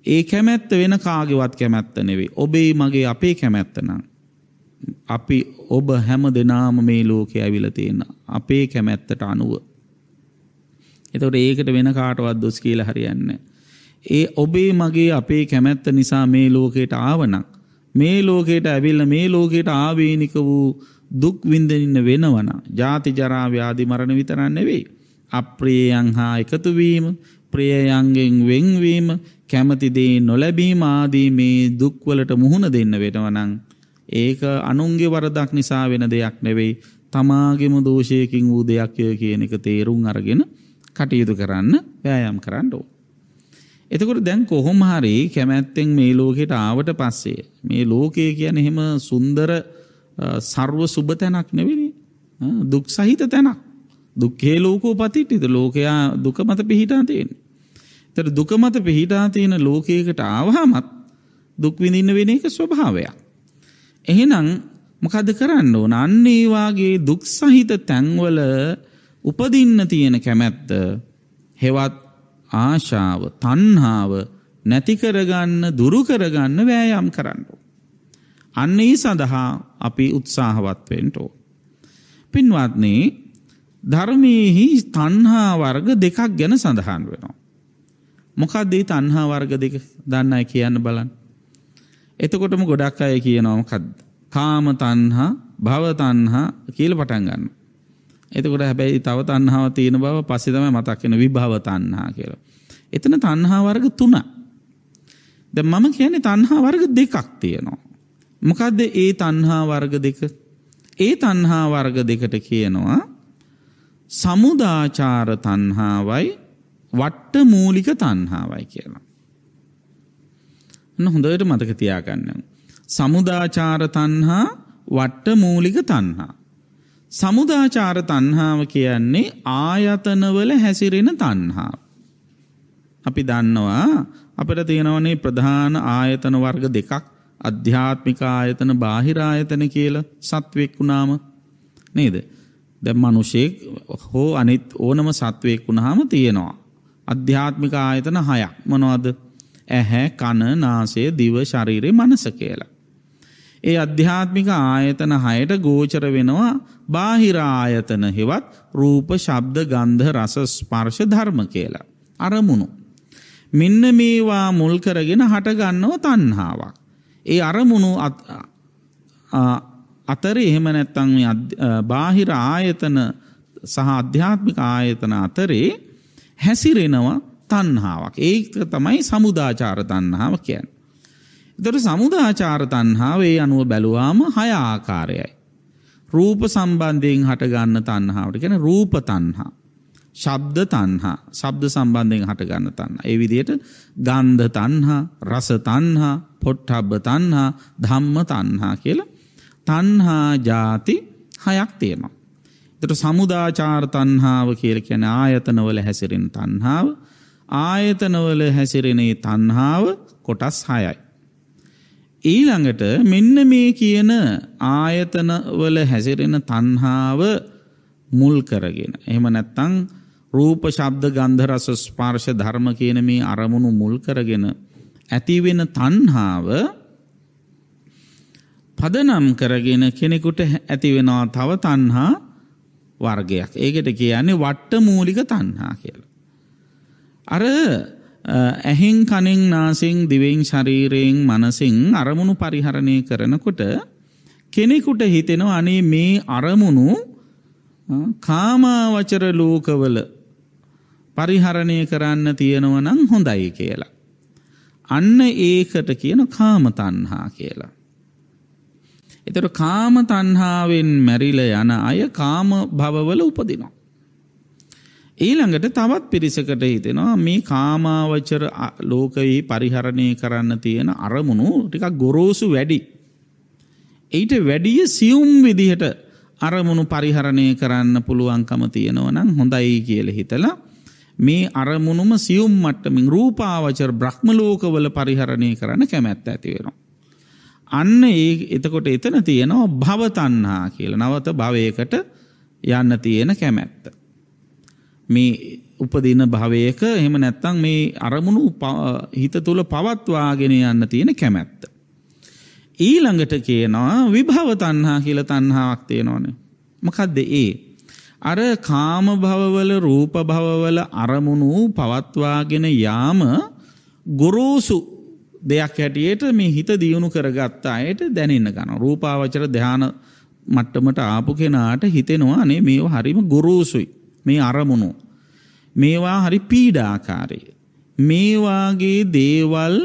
ඒ කැමැත්ත වෙන කාගෙවත් කැමැත්ත නෙවේ. ඔබේ මගේ අපේ කැමැත්තනම්. අපි ඔබ හැම දෙනාම මේ ලෝකය ඇවිල තියෙන අපේ කැමැත්තට අනුව එතවට ඒකට වෙන කාටවත් දොස් කියල හරියන්න. ඒ ඔබේ මගේ අපේ කැමැත්ත නිසා මේ ලෝකයට ආවනක්. මේ ලෝකයට ඇවිල්ල මේ ලෝකයට ආවේනික වූ දුක් වින්දනින්න වෙනවන ජාති ජරාව්‍යාධි මරණ විතරන්න නෙවෙයි. අප්‍රේයන් හා එකතුවීම ප්‍රියයන්ගෙන් වෙන්වීම කැමතිදේ නොලැබීම ආදී මේ දුක්වලට මුහුණ දෙන්න වෙනවනං. ඒක අනුන්ගේ වරදක් නිසා වෙන දෙයක් නෙවෙයි තමාගෙම දෝෂයකින් වූ දෙයක්ය කියන එක තේරුම් අරගෙන කටයුතු කරන්න වෑයම් කරන්න ඕ. එතකොට දැන් කොහොම හරි කැමැත්තෙන් මේ ලෝකෙට ආවට පස්සේ මේ ලෝකය කියන එහෙම සුන්දර සර්ව සුබ තැනක් නෙවෙනි දුක් සහිත තැනක් දුක්කේ ලෝකෝ පතිට්ටිද ලෝකයා දුක මත පිහිටා තියෙන. තර දුක මත පිහිටා තියෙන ලෝකයකට ආවහමත් දුක් විඳින්න වෙන එක ස්වභාවයක්. එහෙනම් මොකද කරන්න ඕන අන්නේවාගේ දුක් සහිත තැන්වල උපදින්න තියෙන කැමැත්ත හෙවත් ආශාව තණ්හාව නැති කරගන්න දුරු කරගන්න වෑයම් කරන්න. අන්න ඒ සඳහා අපි උත්සාහවත් වෙන්න ඕන. පින්වත්නි ධර්මයේහි තණ්හා වර්ග දෙකක් ගැන සඳහන් වෙනවා. මොකක්ද මේ තණ්හා වර්ග දෙක දන්න අය කියන්න බලන්න. එතකොටම ගොඩක් අය කියනවා මොකද්ද? කාම තණ්හා, භව තණ්හා කියලා පටන් ගන්නවා. එතකොට හැබැයි තව තන්හාව තියෙන බව පස්සෙතම මතක්කෙන විභාව තන්හා කියර. එතන තන්හා වර්ග තුන. ද මම කියන්නේ තන්හා වර්ග දෙකක් තියෙනවා. මොකක්ද ඒ තන්හා වර්ග දෙක ඒ තන්හා වර්ග දෙකට කියනවා සමුදාචාර තන්හාවයි වට්ට මූලික තන්හාවයි කියලා. හොඳට මතක තියාගන්න. සමුදාචාර තන්හා වට්ට මූලික තන්හා. සමුදාචාර තණ්හාව කියන්නේ ආයතනවල හැසිරෙන තණ්හාව. අපි දන්නවා අපිට තියෙනවනේ ප්‍රධාන ආයතන වර්ග දෙකක් අධ්‍යාත්මික ආයතන බාහිර ආයතන කියලා සත්වෙක් වුණාම නේද? දැන් මිනිසෙක් හෝ අනිත් ඕනම සත්වෙක් වුණාම තියෙනවා. අධ්‍යාත්මික ආයතන හයක්. මොනවද? ඇහැ, කන, නාසය, දිව, ශරීරය, මනස කියලා. ඒ අධ්‍යාත්මික ආයතන හයට ගෝචර වෙනවා බාහිර ආයතන හෙවත් රූප ශබ්ද ගන්ධ රස ස්පර්ශ ධර්ම කියලා. අරමුණු. මෙන්න මේවා මුල් කරගෙන හටගන්නව තණ්හාවක්. ඒ අරමුණු අතරේ එහෙම නැත්තම් මේ බාහිර ආයතන සහ අධ්‍යාත්මික ආයතන අතරේ හැසිරෙනවා තණ්හාවක්. ඒක තමයි සමුදාචාර තණ්හාව කියන්නේ. දොර සමුදාචාර තන්හාාව ඒ අනුව බැලුවාම හය ආකාරයයි. රූප සම්බන්ධයෙන් හටගන්න තන්හාාවට ගැන රූප තන්හා. ශබ්ද තන්හා සබ්ද සම්බන්ධයෙන් හටගන්න තන්න. ඒවිදියට ගන්ධ තන්හා රස තන්හා පොට්ටබ්බ තන්හා ධම්ම තන්හා කියලා තන්හා ජාති හයක් තියෙනවා. එතට සමුදාචාර තන්හාාව කියල කියැන ආයතනවල හැසිරෙන තන්හාාව ආයතනවල හැසිරෙනේ තන්හාාව කොටස් හයයි. ඊළඟට මෙන්න මේ කියන ආයතනවල හැසිරෙන තණ්හාව මුල් කරගෙන. එහෙම නැත්තං රූප ශබ්ද ගන්ධ රස ස්පර්ශ ධර්ම කියන මේ අරමුණු මුල් කරගෙන ඇති වෙන තණ්හාව පදනම් කරගෙන කෙනෙකුට ඇති වෙනවා තව තණ්හා වර්ගයක්. ඒකට කියන්නේ වට්ට මූලික තණ්හා කියලා. අර ඇහෙන් කනෙන් නාසින් දිවෙන් ශරීරයෙන් මනසින් අරමුණු පරිහරණය කරනකොට කෙනෙකුට හිතෙනවා අනේ මේ අරමුණු කාමාවචර ලෝකවල පරිහරණය කරන්න තියෙනව නම් හොඳයි කියලා. අන්න ඒකට කියන කාමතන්හා කියලා. එතට කාමතන්හාාවෙන් මැරිල යන අය කාම භවවල උපදිනවා. ඊළඟට තවත් පිරිසකට හිතෙනවා මේ කාමාවචර ලෝකයේ පරිහරණය කරන්න තියෙන අරමුණු ටිකක් ගොරෝසු වැඩි. ඊට වැඩිය සියුම් විදිහට අරමුණු පරිහරණය කරන්න පුළුවන්කම තියෙනවා නම් හොඳයි කියලා හිතලා මේ අරමුණුම සියුම් මට්ටමින් රූපාවචර බ්‍රහ්ම ලෝකවල පරිහරණය කරන්න කැමැත්ත ඇති වෙනවා. අන්න ඒ එතකොට එතන තියෙනවා භව තණ්හා කියලා. නවත භවයකට යන්න තියෙන කැමැත්ත. මේ උපදින භවයක එහෙම නැත්තම් මේ අරමුණු හිත තුල පවත්වාගෙන යන්න තියෙන කැමැත්ත. ඊළඟට කියනවා විභව තණ්හා කියලා තණ්හාවක් තියෙනවනේ. මොකද්ද ඒ? අර කාම භවවල රූප භවවල අරමුණු පවත්වාගෙන යාම ගොරෝසු දෙයක් හැටියට මේ හිත දියුණු කරගත්ත අයට දැනෙන්න ගන්නවා. රූපාවචර ධානා මට්ටමට ආපු කෙනාට හිතෙනවා අනේ මේව හරිම ගොරෝසුයි. මේ අරමුණු. මේවා හරි පීඩාකාරය. මේවාගේ දේවල්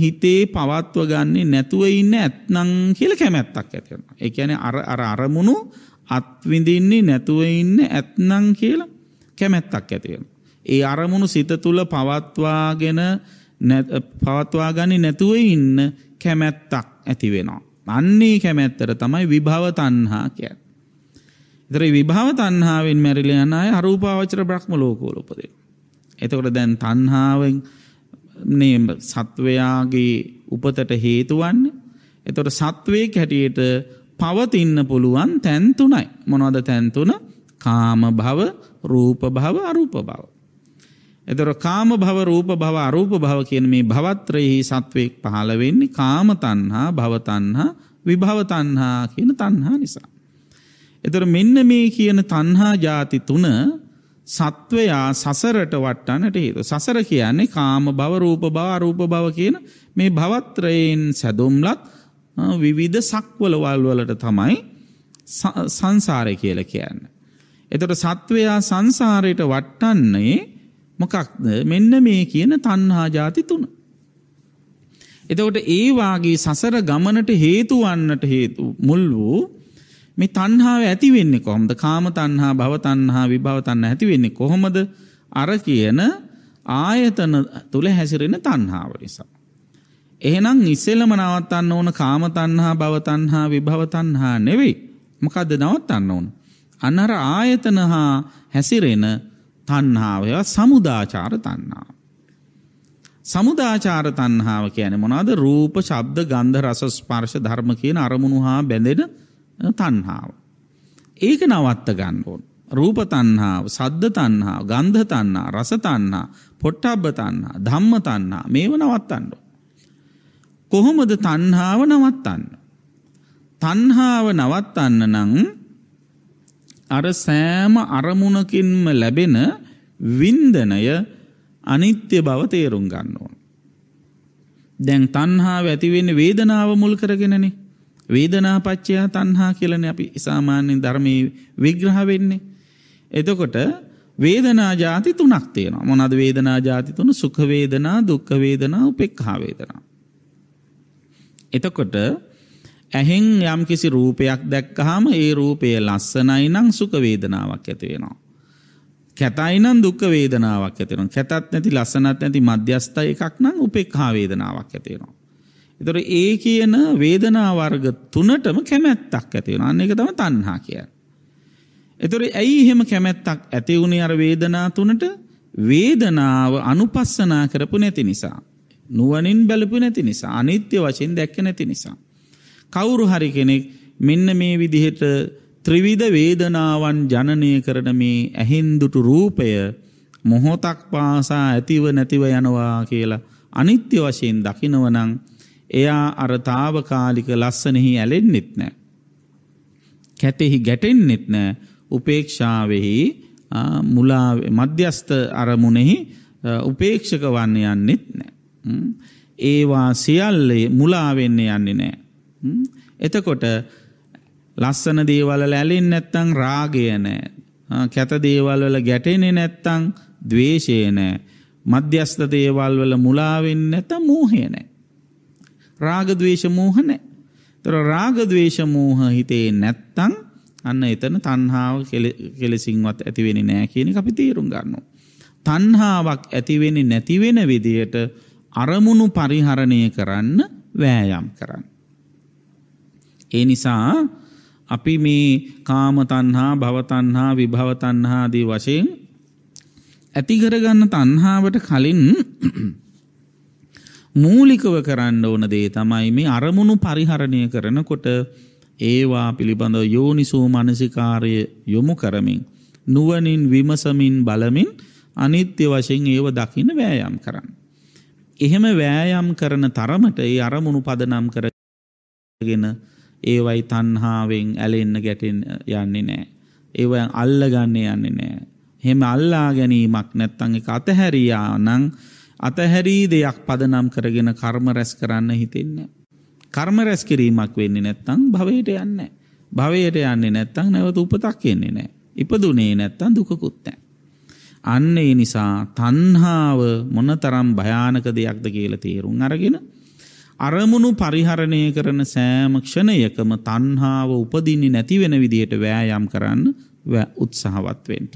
හිතේ පවත්ව ගන්නේ නැතුව ඉන්න ඇත්නං කියල කැමැත්තක් ඇතිෙන. එකන අර අරමුණු අත්විඳින්නේ නැතුව ඉන්න ඇත්නං කියලා කැමැත්තක් ඇතිෙන. ඒ අරමුණු සිත තුළ පවත්වාගෙන පවත්වා ගනි නැතුව ඉන්න කැමැත්තක් ඇතිවෙනවා. අන්නේ කැමැත්තර තමයි විභව තන්හා කියත්. දර විභාව තන්හාාවෙන් මැරිල යන අය අරූපාවචර බ්‍රහ්ම ලෝකෝල උපදේ. එතකොට දැන් තන්හාාවෙන් සත්වයාගේ උපතට හේතුවන්න එතොට සත්වයක් හැටියට පවතින්න පුළුවන් තැන්තුනයි මොනවද තැන්තුන කාම භව රූප භව අරූප බව. එතොර කාම භව රූප භව අරූප භව කියන මේ භවත්‍රයෙහි සත්වයෙක් පහළ වෙන්නේ කාම තන්හා භවතන්හා විභවතන්හා කියන තන්හා නිසා. එතර මෙන්න මේ කියන තන්හා ජාති තුන සත්වයා සසරට වට්ටන්නට හේතු. සසර කියන්නේ කාම භව රූප භව අරූප භව කියන මේ භවත්‍රයෙන් සැදුම්ලත් විවිධ සක්වල වල් වලට තමයි සංසාරය කියලා කියන්නේ. එතකොට සත්වයා සංසාරයට වට්ටන්නේ මොකක්ද? මෙන්න මේ කියන තණ්හා ಜಾති තුන. එතකොට ඒ වාගේ සසර ගමනට හේතු වන්නට හේතු මුල් වූ මේ තණ්හාව ඇති වෙන්නේ කොහොමද? කාම තණ්හා, භව තණ්හා, විභව තණ්හා ඇති වෙන්නේ කොහොමද? අර කියන ආයතන තුල හැසිරෙන තණ්හාව නිසා. එහෙනම් ඉස්සෙල්ලම නවත්තන්න ඕන කාම තණ්හා, භව තණ්හා, විභව තණ්හා නෙවෙයි. මොකද්ද නවත්තන්න ඕන? අන්න අර ආයතන හා හැසිරෙන තණ්හාව ඒවා සමුදාචාර තණ්හාව. සමුදාචාර තණ්හාව කියන්නේ මොනවද? රූප, ශබ්ද, ගන්ධ, රස, ස්පර්ශ, ධර්ම කියන අරමුණු හා බැඳෙන තන්හාාව. ඒක නවත්ත ගන්නඕන්. රූපතන්හාාව සද්ධතන්හා ගන්ධතන්නා රසතන්නා පොට්ටබ්බතන්නා ධම්මතන්නා මේව නවත්තන්න. කොහොමද තන්හාාව නවත්තන්න. තන්හාාව නවත්තන්න නං අර සෑම අරමුණකින්ම ලැබෙන වින්දනය අනිත්‍ය බව තේරුම් ගන්න ඕන. දැන් තන්හාාව ඇතිවෙන්න වේදනාව මුල් කරගෙනනේ වේදනාපච්චයා තණ්හා කියලානේ අපි සාමාන්‍යයෙන් ධර්මයේ විග්‍රහ වෙන්නේ. එතකොට වේදනා જાති තුනක් තියෙනවා. මොනවාද වේදනා જાති තුන? සුඛ වේදනා, දුක්ඛ වේදනා, උපේක්ඛා වේදනා. එතකොට ඇහෙන් යම්කිසි රූපයක් දැක්කහම ඒ රූපය ලස්සනයි නම් සුඛ වේදනාවක් ඇති වෙනවා. කැතයි නම් දුක් වේදනාවක් ඇති වෙනවා. කැතත් නැති ලස්සනත් නැති මධ්‍යස්ථ එකක් නම් උපේක්ඛා වේදනාවක් ඇති වෙනවා. එතොට ඒ කියන වේදනා වර්ග තුනටම කැමැත්තක් ඇතිවෙන අන්න එක තම තන්හා කිය. එතොර ඇයි එහෙම කැමැත්තක් ඇතිවුණේ අර වේදනා තුනට වේදනාව අනුපස්සනා කරපු නැති නිසා. නුවනින් බැලපු නැති නිසා අනිත්‍ය වශයෙන් දැක්ක නැති නිසා. කවුරු හරි කෙනෙක් මෙන්න මේ විදිහට ත්‍රිවිධ වේදනාවන් ජනනය කරන මේ ඇහින්දුටු රූපය මොහොතක් පාසා ඇතිව නැතිව යනවා කියලා අනිත්‍ය වශයෙන් දකිනවනං එයා අර තාවකාලික ලස්සනෙහි ඇලෙන්නෙත් නෑ. කැතෙහි ගැටෙන්නෙත් නෑ උපේක්ෂාවෙහි මුලා මධ්‍යස්ථ අරමුණෙහි උපේක්ෂක වන්න යන්නෙත් නෑ. ඒවා සියල්ලේ මුලාවෙන්න යන්නේ නෑ. එතකොට ලස්සන දේවල ඇලෙන් නැත්තං රාගය නෑ කැත දේවල්වල ගැටෙනෙ නැත්තං දවේශය නෑ මධ්‍යස්ථ දේවල්වල මුලාවෙන්න නැත මූහය නෑ රාග ద్వේෂ මෝහ නැහැ. ඒතර රාග ద్వේෂ මෝහ හිතේ නැත්තම් අන්න එතන තණ්හාව කෙලසින්වත් ඇති වෙන්නේ නැහැ කියන එක අපි තේරුම් ගන්නවා. තණ්හාවක් ඇති වෙන්නේ නැති වෙන විදියට අරමුණු පරිහරණය කරන්න වෑයම් කරන්න. ඒ නිසා අපි මේ කාම තණ්හා, භව තණ්හා, විභව තණ්හා ආදී වශයෙන් ඇති කරගන්න තණ්හාවට කලින් මූලිකව කරන්න ඕන දේ තමයි මේ අරමුණු පරිහරණය කරනකොට ඒවා පිළිබඳ යෝනිසූ මනසිකාරය යොමු කරමින්. නුවනින් විමසමින් බලමින් අනිත්‍ය වශයෙන් ඒව දකින වෑයම් කරන්න. එහෙම වෑයම් කරන තරමට ඒ අරමුණු පදනම් කරගෙන ඒවයි තන්හාාවෙන් ඇලෙන්න ගැටෙන් යන්නේ නෑ. ඒව අල්ලගන්නේ යන්නේ නෑ. හෙම අල්ලා ගැනීමක් නැත්තන් එක අතහැරයා නං අතහැරී දෙයක් පදනම් කරගෙන කර්ම රැස් කරන්න හිතෙන්න. කර්ම රැස්කිරීමක් වෙන්නේ නැත්තං භවයට යන්න. භවයට යන්නේ නැත්තං නැවත උපතක් කියන්නේ නෑ. ඉපදුනේ නැත්තං දුකකුත්තෑ. අන්න ඒ නිසා තන්හාාව මොන තරම් භයානක දෙයක්ද කියල තේරුම් අරගෙන. අරමුණු පරිහරණය කරන සෑමක්ෂණයකම තන්හාාව උපදින්නේ නැතිවෙන විදියට වෑයම් කරන්න උත්සාහවත්වෙන්ට.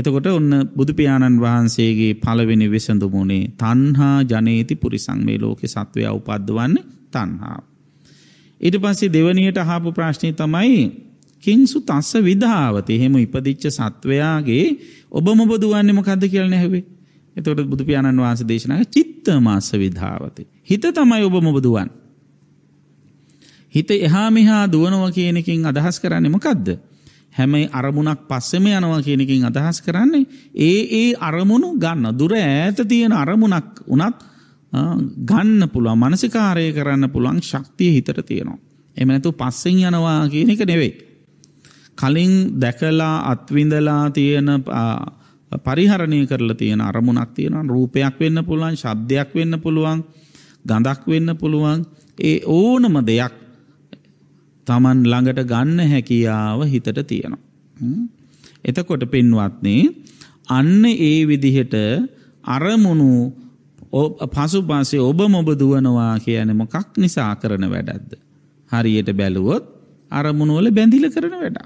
එතකොට ඔන්න බුදුපියාණන් වහන්සේගේ පළවෙනි විසඳුමුණේ තන්හා ජනේති පුරිසං මේ ලෝකෙ සත්වය උපද්දවන්නේ තන්හා. ඊට පස්සේ දෙවනියට අහපු ප්‍රශ්නය තමයි කිංසු තස්ස විධාවත එහෙම ඉපදිච්ච සත්වයාගේ ඔබම බොදුවන්නේ මොකද්ද කියලා නැහැවේ. එතකොට බුදුපියාණන් වහන්සේ දේශනා චිත්ත මාස විධාවත. හිත තමයි ඔබම බොදුවන්. හිත එහා මෙහා දුවනවා කියන එකෙන් අදහස් කරන්නේ මොකද්ද? හැමයි අරමුණක් පස්සෙම යනවා කියනකින් අදහස් කරන්නේ ඒ ඒ අරමුණු ගන්න දුර ඈත තියෙන අරමුණක් වනත් ගන්න පුළුව මනසිකාරය කරන්න පුළුවන් ශක්තිය හිතර තියෙනවා. එමනැතු පස්සෙන් යනවා කියන එක නෙවෙයි. කලින් දැකලා අත්විඳලා තියෙන පරිහරණය කරලා තියෙන අරමුණක් තියෙන රූපයක් වෙන්න පුළුවන් ශබ්දයක් වෙන්න පුළුවන් ගඳක් වෙන්න පුළුවන් ඒ ඕනම දෙයක් තමන් ළඟට ගන්න හැකියාව හිතට තියෙනවා. එතකොට පින්වත්නේ අන්න ඒ විදිහට අරමුණු පසු පසේ ඔබ මොබ දුවනවා කියන මොකක් නිසා කරන වැඩක්ද. හරියට බැලුවොත් අරමුණුවල බැඳිල කරන වැඩ.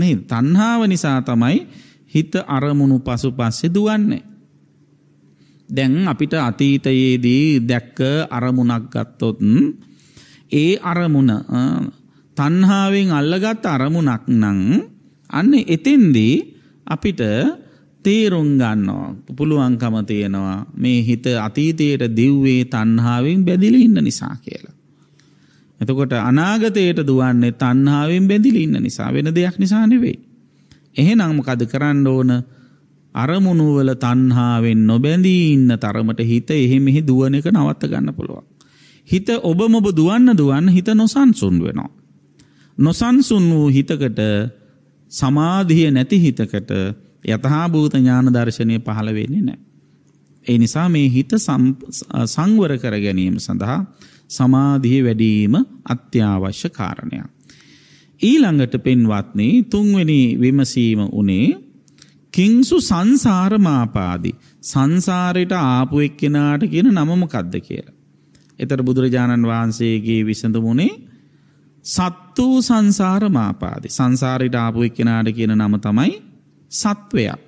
නේ තන්හාාව නිසා තමයි හිත අරමුණු පසු පස්සෙ දුවන්නේ. දැන් අපිට අතීතයේදී දැක්ක අරමුණක් ගත්තොත් ඒ අරමුණ තණ්හාවෙන් අල්ලගත් අරමුණක් නම් අන්න එතෙන්දී අපිට තේරුම් ගන්නවා පුළුවන්කම තියෙනවා මේ හිත අතීතයට දිව්වේ තණ්හාවෙන් බැඳිලා ඉන්න නිසා කියලා. එතකොට අනාගතයට දුවන්නේ තණ්හාවෙන් බැඳිලා ඉන්න නිසා වෙන දෙයක් නිසා නෙවෙයි. එහෙනම් මොකද කරන්න ඕන? අරමුණු වල තණ්හාවෙන් නොබැඳී ඉන්න තරමට හිත එහෙ මෙහෙ දුවන එක නවත්ත ගන්න පුළුවන්. හිත ඔබ මොබ දුවන්න දුවන්න හිත නොසන්සුන් වෙනවා. නොසන්සුන් වූ හිතකට සමාධිය නැති හිතකට යථාභූත ඥාන දර්ශනය පහළ වෙන්නේ නැහැ. ඒ නිසා මේ හිත සංවර කර ගැනීම සඳහා සමාධිය වැඩීම අත්‍යවශ්‍ය කාරණයක්. ඊළඟට පෙන්වත්නි තුන්වෙනි විමසීම උනේ කිංසු සංසාර මාපාදී සංසාරයට ආපු එක්කෙනාට කියන නම මොකද්ද කියලා. එතර බුදුරජාණන් වහන්සේගේ විසඳුමුනේ සත්වූ සංසාර මාපාදි සංසාරිඩාපු එක්කෙනාට කියන නම තමයි සත්වයක්.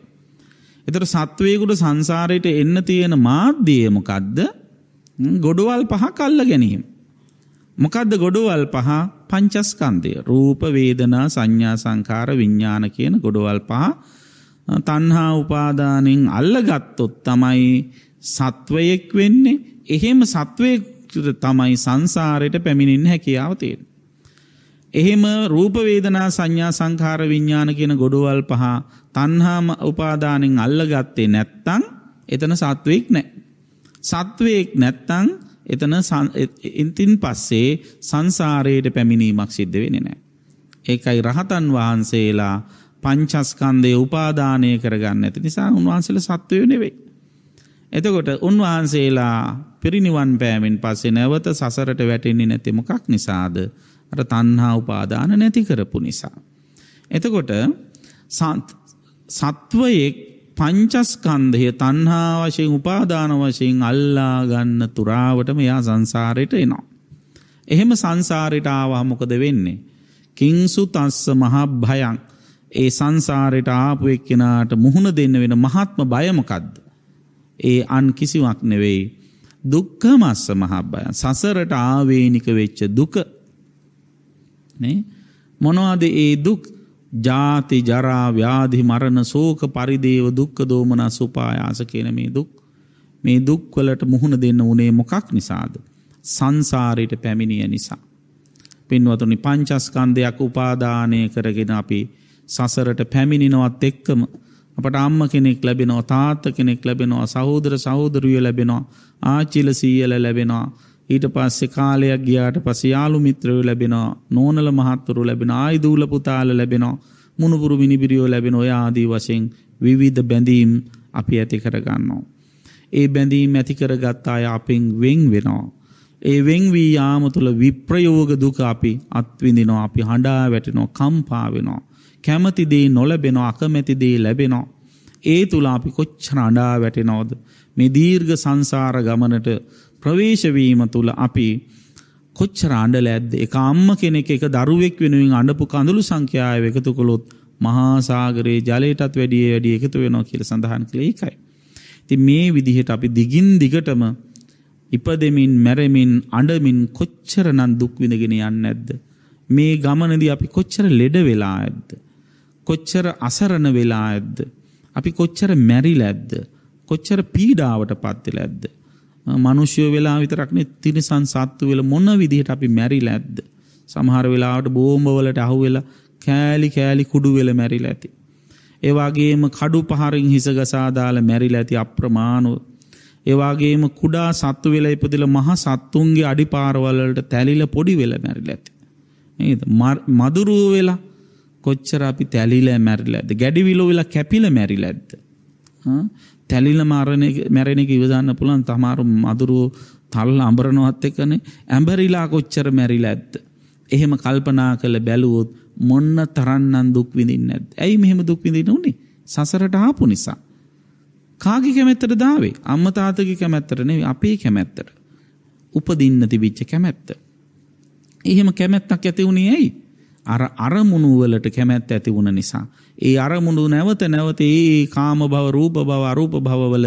එතට සත්වයකුට සංසාරයට එන්න තියෙන මාධ්‍යයමකක්ද ගොඩුවල් පහ කල්ල ගැනීම. මොකදද ගොඩුවල් පහ පංචස්කන්දය රූපවේදනා සංඥා සංකාර විඤ්ඥාන කියන ගොඩුවල් පහ තන්හා උපාදානෙන් අල්ලගත්තොත් තමයි සත්වයෙක් වෙන්නේ එහෙම සත්වයෙක් තමයි සංසාරයට පැමිණින් හැකියාව තියෙන. එහෙම රූපවේදනා සංඥා සංකාර විඤ්ඥාන කියන ගොඩුවල් පහ තන්හාම උපාදානෙන් අල්ලගත්තේ නැත්තං එතන සත්වයෙක් නෑ. සත්වයෙක් නැත්තං එතන ඉන්තින් පස්සේ සංසාරයට පැමිණීමක් සිද්ධ වෙන නෑ. ඒකයි රහතන් වහන්සේලා පංචස්කන්දය උපාදානය කරගන්න ඇති නිසා උන්වහන්සේල සත්වය නෙවෙයි. එතකොට උන්වහන්සේලා පිරිනිවන් පෑමෙන් පස්සේ නැවත සසරට වැටෙන්නේ නැති මොකක් නිසාද අර තන්හා උපාදාන නැති කරපු නිසා. එතකොට සත්වයෙක් පංචස්කන්ධය තන්හා වශයෙන් උපාදාන වශයෙන් අල්ලා ගන්න තුරාවට මෙයා සංසාරයට එනවා. එහෙම සංසාරයට ආවා මොකද වෙන්නේ. කිංසු තස්ස මහා භයන් ඒ සංසාරයට ආපු එක්කෙනාට මුහුණ දෙන්න වෙන මහත්ම බයමකද්ද. ඒ අන් කිසිවක් නෙවෙයි. දුක්ඛ මස්ස මහබ්බය. සසරට ආවේනික වෙච්ච දුක මොනවාද ඒ දුක් ජාති ජරා ව්‍යාධි මරණ සෝක පරිදේව දුක්ඛ දෝමනස් උපායාස කියන මේ දුක් මේ දුක්වලට මුහුණ දෙන්න උනේ මොකක් නිසාද සංසාරයට පැමිණිය නිසා පින්වතුනි පංචස්කන්ධයක් උපාදානය කරගෙන අපි සසරට පැමිණිනවත් එක්කම අපට අම්ම කෙනෙක් ලැබෙනවා තාත්ත කෙනෙක් ලැබෙනවා සහෝදර සහෝදරිය ලැබෙනවා ආචිල සීයල ලැබෙනවා ඊට පස්සේ කාලයක් ගියාට පස්සේ යාළු මිත්‍රයෝ ලැබෙනවා නෝනල මහත්තුරු ලැබෙනවා ආයිදූල පුතාල ලැබෙනවා මුණුපුරු මිනිබිරියෝ ලැබෙන ඔය ආදී වශයෙන් විවිධ බැඳීම් අපි ඇති කරගන්නවා ඒ බැඳීම් ඇති කරගත් අය අපෙන් වෙන් වෙනවා ඒ වෙන් වී යාම තුළ විප්‍රයෝග දුක අපි අත්විඳිනවා අපි හඬා වැටෙනවා කම්පා වෙනවා කැමති දේ නොලැබෙනවා අකමැති දේ ලැබෙනවා ඒ තුල අපි කොච්චර අඬා වැටෙනවද මේ දීර්ඝ සංසාර ගමනට ප්‍රවේශවීම තුළ අපි කොච්චර අඩල ඇද්ද එක අම්ම කෙනෙක් එක දරුවෙක් වෙනුවෙන් අඩපු කඳුළු සංඛ්‍යාව එකතු කොළොත් මහාසාගරයේ ජලයටත් වැඩිය වැඩිය එකතු වෙනවා කියල සඳහන් කළ එකයි. ති මේ විදිහට අපි දිගින් දිගටම ඉපදමින් මැරමින් අඩමින් කොච්චර නන් දුක්විඳගෙන යන්න ඇද්ද. මේ ගමනද අපි කොච්චර ලෙඩ වෙලා ඇද්ද. කොච්චර අසරණ වෙලා ඇද්ද. අපි කොච්චර මැරි ලැද්ද. කොච්චර පීඩාවට පත්තිල ඇද්ද. මනුෂ්‍යය වෙලා විතරක්නේ තිරිසන් සත්තු වෙල මොන විදිහට අපි මැරි ලැද්ද. සමහර වෙලාට බෝම්බවලට අහුවෙල කෑලි කෑලි කුඩු වෙල මැරිල ඇති. ඒවාගේම කඩු පහරින් හිසගසාදාල මැරිල ඇති අප්‍රමාණුව. ඒවාගේම කුඩා සත්තු වෙල ඉපදිල මහ සත්තුන්ගේ අඩිපාරවලට තැලිල පොඩි වෙල මැරිල ඇති. මදුරුව වෙලා කොච්චර අපි තැලිල මැරිල ඇද ගැඩිවිලෝ වෙලා කැපිල මැරිල ඇද්ද. තැලිල මාරණය මැරෙනෙක ඉවසන්න පුළන් තමාරු මදුරු තල්ල අඹරනොත් එකනේ ඇඹරිලා කොච්චර මැරිලා ඇත්ත. එහෙම කල්පනා කළ බැලුවොත් මොන්න තරන්නන් දුක් විඳින්න ඇත්. ඇයි මෙහෙම දුක් විඳින්න උනේ සසරට ආපු නිසා. කාගි කැමැත්තට දාවේ අම්ම තාතගේ කැමැත්තට නෙවෙයි අපේ කැමැත්තට. උපදින්න තිබිච්ච කැමැත්ත. එහෙම කැමැත්තක් ඇති වුණේ ඇයි? අර අරමුණු වලට කැමැත්ත ඇති වුණ නිසා. ඒ අරමුණු නැවත නැවත ඒ කාම භව රූප භව අරූප භවවල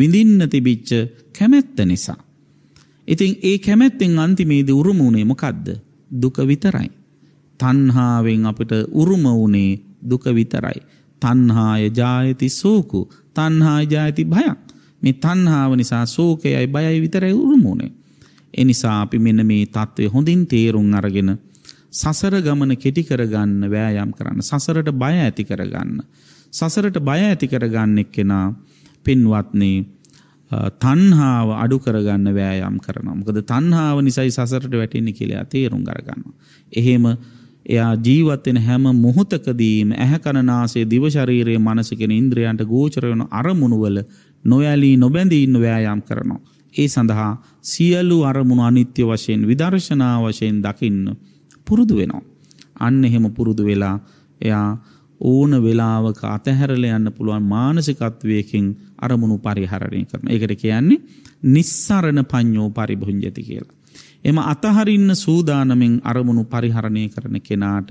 විඳින්න තිබිච්ච කැමැත්ත නිසා. ඉතින් ඒ කැමැත්තෙන් අන්තිමේදී උරුම වුණේ මොකද්ද? දුක විතරයි. තණ්හාවෙන් අපිට උරුම වුණේ දුක විතරයි. තණ්හාය ජායති සෝකු තණ්හාය ජායති භයක්. මේ තණ්හාව නිසා සෝකයයි බයයි විතරයි උරුම වුණේ. එනිසා අපි මෙන්න මේ தત્ත්වය හොඳින් තේරුම් අරගෙන සසර ගමන කෙටි කරගන්න වෑයම් කරන්න. සසරට බය ඇති කරගන්න. සසරට බය ඇති කරගන්න එක්කෙනා පින්වත්නේ තන්හාාව අඩු කරගන්න වෑයම් කරනවා. මොකද තන්හාාව නිසයි සසරට වැටෙන්නේ කියලා තේරුම් කරගන්නවා. එහෙම එයා ජීවත්වෙන හැම මොහොතකදීම ඇහැකණනාසේ දිවශරීරයේ මනසකෙන ඉන්ද්‍රයන්ට ගෝචරයන අරමුණුවල නොයැලී නොබැඳීන්න වෑයම් කරනවා. ඒ සඳහා සියලු අරමුණු අනිත්‍ය වශයෙන් විදර්ශනා වශයෙන් දකින්න. පුරුදු වෙනවා. අන්න එහෙම පුරුදු වෙලා එයා ඕන වෙලාවක අතහැරල යන්න පුළුවන් මානසිකත්වයකින් අරමුණු පරිහරණය කරන. ඒකට කියන්නේ නිස්සරණ පඤ්ඤෝ පරිභුංජති කියලා. එම අතහරින්න සූදානමින් අරමුණු පරිහරණය කරන කෙනාට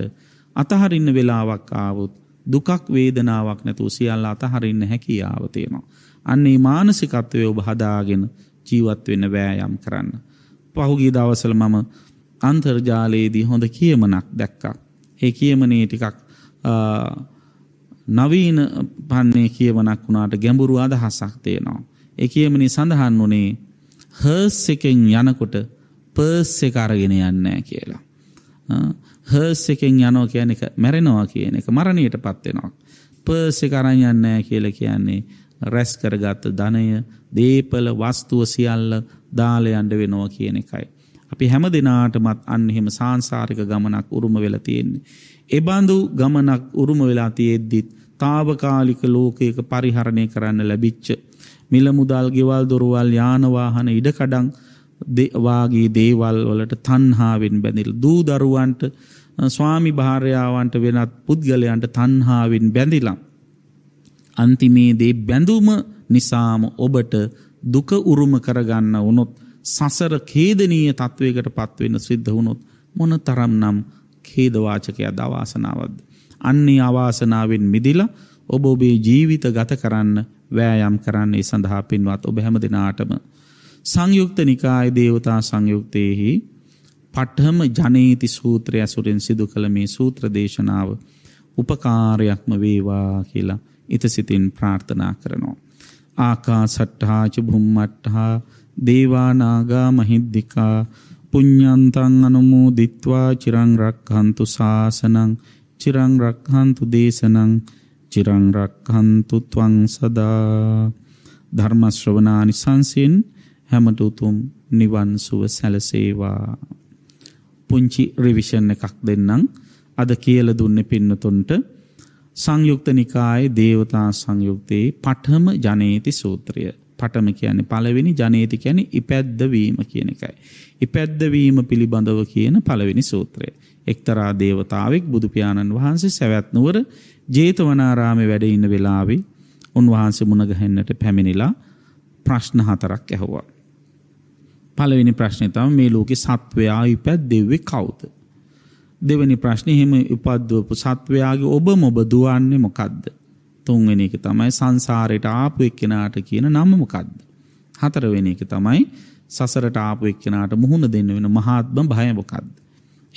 අතහරින්න වෙලාවක් ආවොත් දුකක් වේදනාවක් නැතුව සියල්ල අතහරින්න හැකියාව තියෙනවා. අන්නේ මානසිකත්වය ඔබ හදාගෙන ජීවත් වෙන්න වෑයම් කරන්න. පහුගිය දවසල මම අන්තර්ජාලයේදී හොඳ කියමනක් දැක්කා. ඒ කියමනේ ටිකක් නවීන පන්නේ කියවනක් වුණාට ගැඹුරු අදහසක් තියෙනවා. ඒ කියමනි සඳහන් වනේ හර්ස් එකෙන් යනකොට පර්ස් එක අරගෙන යන්නෑ කියලා. හර්ස් එකෙන් යනෝ කියන එක මැරෙනවා කියන එක මරණයට පත්වෙනවා. පර්ස් එක අරන් යන්නෑ කියල කියන්නේ රැස් කරගත්ත ධනය දේපල වස්තුව සියල්ල දාලයන්ඩ වෙනවා කියන එකයි. අපි හැම දෙනාටමත් අන්න එහෙම සංසාරික ගමනක් උරුම වෙලා තියෙන්නේ. එබඳු ගමනක් උරුම වෙලා තියෙද්දිත් తాවකාලික ලෝකයක පරිහරණය කරන්න ලැබිච්ච මිල මුදල් ගෙවල් දොරවල් යාන වාහන ඉඩකඩම් වාගේ දේවල් වලට තණ්හාවෙන් බැඳිලා දූ දරුවන්ට ස්වාමි භාර්යාවන්ට වෙනත් පුද්ගලයන්ට තණ්හාවෙන් බැඳිලා අන්තිමේදී බැඳුම නිසාම ඔබට දුක උරුම කරගන්න වුණොත් සසර කේදනීය තත්ත්වයකට පත්වවෙන්න සිද්ධ වුණොත් මොන තරම් නම් කේදවාචකයා දවාසනාවද. අන්නේ අවාසනාවෙන් මිදිල ඔබ ඔබේ ජීවිත ගත කරන්න වෑයම් කරන්නේ සඳහා පින්වත් ඔබ හැම දෙනාටම. සංයුක්ත නිකාය දේවතා සංයුක්තයෙහි පට්හම ජනීති සූත්‍රය ඇසුරෙන් සිදු කළ මේ සූත්‍ර දේශනාව උපකාරයක්ම වේවා කියලා ඉතසිතින් ප්‍රාර්ථනා කරනවා. ආකා සට්හාච බුම්මට්හා දේවානාගා මහිද්దికා පුඤ්ඤන්තං අනුමෝදිත්වා චිරං රක්ඛන්තු සාසනං චිරං රක්ඛන්තු දේශනං චිරං රක්ඛන්තු ත්වං සදා ධර්ම ශ්‍රවණානි සංසින් හැමත උතුම් නිවන් සුව සැලසේවා පුංචි රිවිෂන් එකක් දෙන්නම් අද කියලා දුන්නේ පින්නතුන්ට සංයුක්ත නිකායේ දේවතා සංයුක්තේ පඨම ජනේති සූත්‍රය පටම කියන්නේ පළවෙනි ජනේති කියන්නේ ඉපැද්දවීම කියන එකයි. ඉපැද්දවීම පිළිබඳව කියන පළවෙනි සූත්‍රය. එක්තරා දේවතාවෙක් බුදු පියාණන් වහන්සේ සවැත් නුවර ජේතවනාරාමේ වැඩ ඉන්න වෙලාවේ උන්වහන්සේ මුණ ගැහෙන්නට පැමිණිලා ප්‍රශ්න හතරක් ඇහුවා. පළවෙනි ප්‍රශ්නේ තමයි මේ ලෝකේ සත්වයා ඉපැද්දෙව්වේ කවුද? දෙවෙනි ප්‍රශ්නේ එහෙම උපද්දවපු සත්වයාගේ ඔබ මොබ දුවන්නේ මොකද්ද? තුන්වෙෙන එක තමයි සංසාරයට ආපු එක්කෙනාට කියන නම්මමකක්ද. හතරවෙන එක තමයි සසරට ආපු එක්කෙනාට මුහුණ දෙන්න වෙන මහත්ම භයමොකක්ද.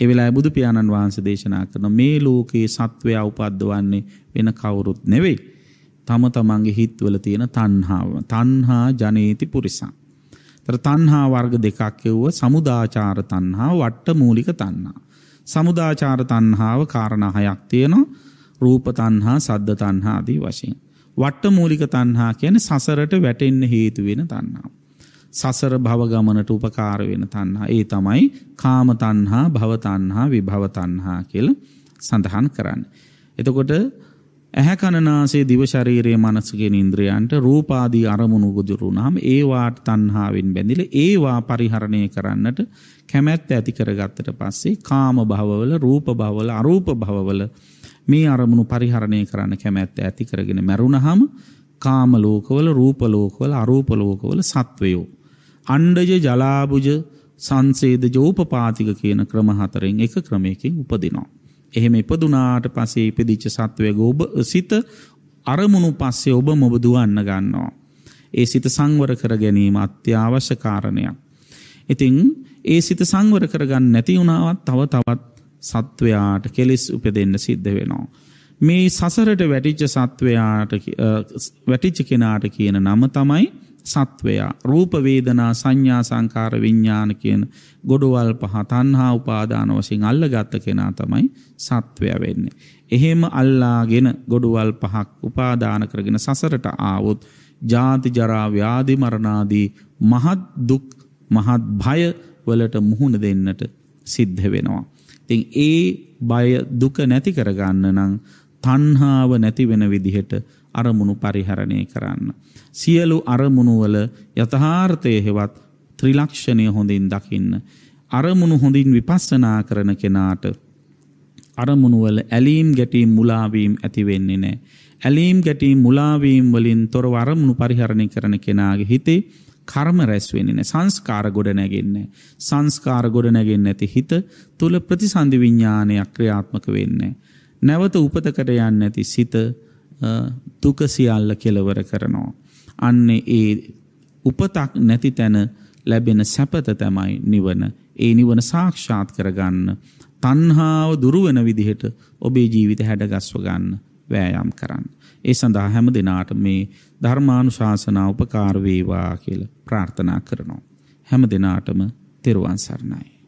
එවෙලා බුදු පියාණන් වහන්ස දේශනා කරන මේ ලෝකයේ සත්වයා උපද්දවන්නේ වෙන කවුරුත් නෙවෙයි. තම තමන්ගේ හිත්වල තියෙන තන්හාාව තන්හා ජනීති පුරිසා. තර තන්හා වර්ග දෙකක් එව්ව සමුදාචාර තන්හා වට්ට මූලික තන්නා. සමුදාචාර තන්හාාව කාරණ හයක් තියෙනවා රූප තණ්හා, සද්ද තණ්හා ආදී වශයෙන්. වට මූලික තණ්හා කියන්නේ සසරට වැටෙන්න හේතු වෙන තණ්හා. සසර භව ගමනට උපකාර වෙන තණ්හා. ඒ තමයි කාම තණ්හා, භව තණ්හා, විභව තණ්හා කියලා සඳහන් කරන්නේ. එතකොට ඇහැ කනනාසේ දිව ශරීරයේ මනස කියන ඉන්ද්‍රයන්ට රූපාදී අරමුණු ගොදුරුනාම ඒවාට තණ්හාවෙන් බැඳිලා ඒවා පරිහරණය කරන්නට කැමැත්ත ඇති කරගත්තට පස්සේ කාම භවවල රූප භවවල අරූප භවවල මේ අරමුණු පරිහරණය කරන්න කැමැත්ත ඇති කරගෙන මැරුණහම කාම ලෝකවල රූප ලෝකවල අරූප ලෝකවල සත්වයෝ අණ්ඩජ ජලාබුජ සංසේද ජෝපපාතික කියන ක්‍රම හතරෙන් එක ක්‍රමයකින් උපදිනවා එහෙම ඉපදුනාට පස්සේ ඉපදිච්ච සත්වයේ ඔබ සිත අරමුණු පස්සේ ඔබ මොබ දුවන්න ගන්නවා ඒ සිත සංවර කර ගැනීම අත්‍යවශ්‍ය කාරණයක් ඉතින් ඒ සිත සංවර කරගන්න නැති වුණාවත් තව තවත් සත්වයාට කෙලෙස් උපදෙන්න සිද්ධ වෙනවා. මේ සසරට වැටිච්ච සත්වයාට වැටිච්ච කෙනාට කියන නම තමයි සත්වයා රූප වේදනා සංඥා සංකාර විඥාන කියන ගොඩවල් පහ තණ්හා උපාදාන වශයෙන් අල්ලගත්ත කෙනා තමයි සත්වයා වෙන්නේ. එහෙම අල්ලාගෙන ගොඩවල් පහක් උපාදාන කරගෙන සසරට ආවොත් ජාති ජරා ව්‍යාධි මරණ ආදී මහත් දුක් මහත් භය වලට මුහුණ දෙන්නට සිද්ධ වෙනවා. තින් ඒ බය දුක නැති කරගන්න නං තන්හාාව නැතිවෙන විදිහට අරමුණු පරිහරණය කරන්න. සියලු අරමුණුවල යථහාර්ථය හෙවත් ත්‍රිලක්ෂණය හොඳින් දකින්න. අරමුණු හොඳින් විපස්සනා කරන කෙනාට අරමුණුවල ඇලීම් ගැටීම් මුලාවීම් ඇතිවෙන්නේ නෑ. ඇලීම් ගැටීම් මුලාවීම් වලින් තොර අරමුණු පරිහරණය කරන කෙනාගේ හිතේ කර්ම රැස්වෙන්නේ සංස්කාර ගොඩ නැගෙන්නේ. සංස්කාර ගොඩ නැගෙන්නේ නැති හිත තුල ප්‍රතිසන්දි විඥානයක් ක්‍රියාත්මක වෙන්නේ. නැවත උපතකට යන්නේ නැති සිත දුක සියල්ල කෙලවර කරනවා. අන්නේ ඒ උපතක් නැති තැන ලැබෙන සැපත තමයි නිවන. ඒ නිවන සාක්ෂාත් කරගන්න. තණ්හාව දුරු වෙන විදිහට ඔබේ ජීවිත හැඩගස්ව ගන්න. වෑයම් කරන්න. ඒ සඳහා හැම දෙනාට මේ ධර්මානු ශාසනා උපකාරවේවා කියල ප්‍රාර්ථනා කරනවා. හැම දෙනාටම තෙරුවන් සරණයි.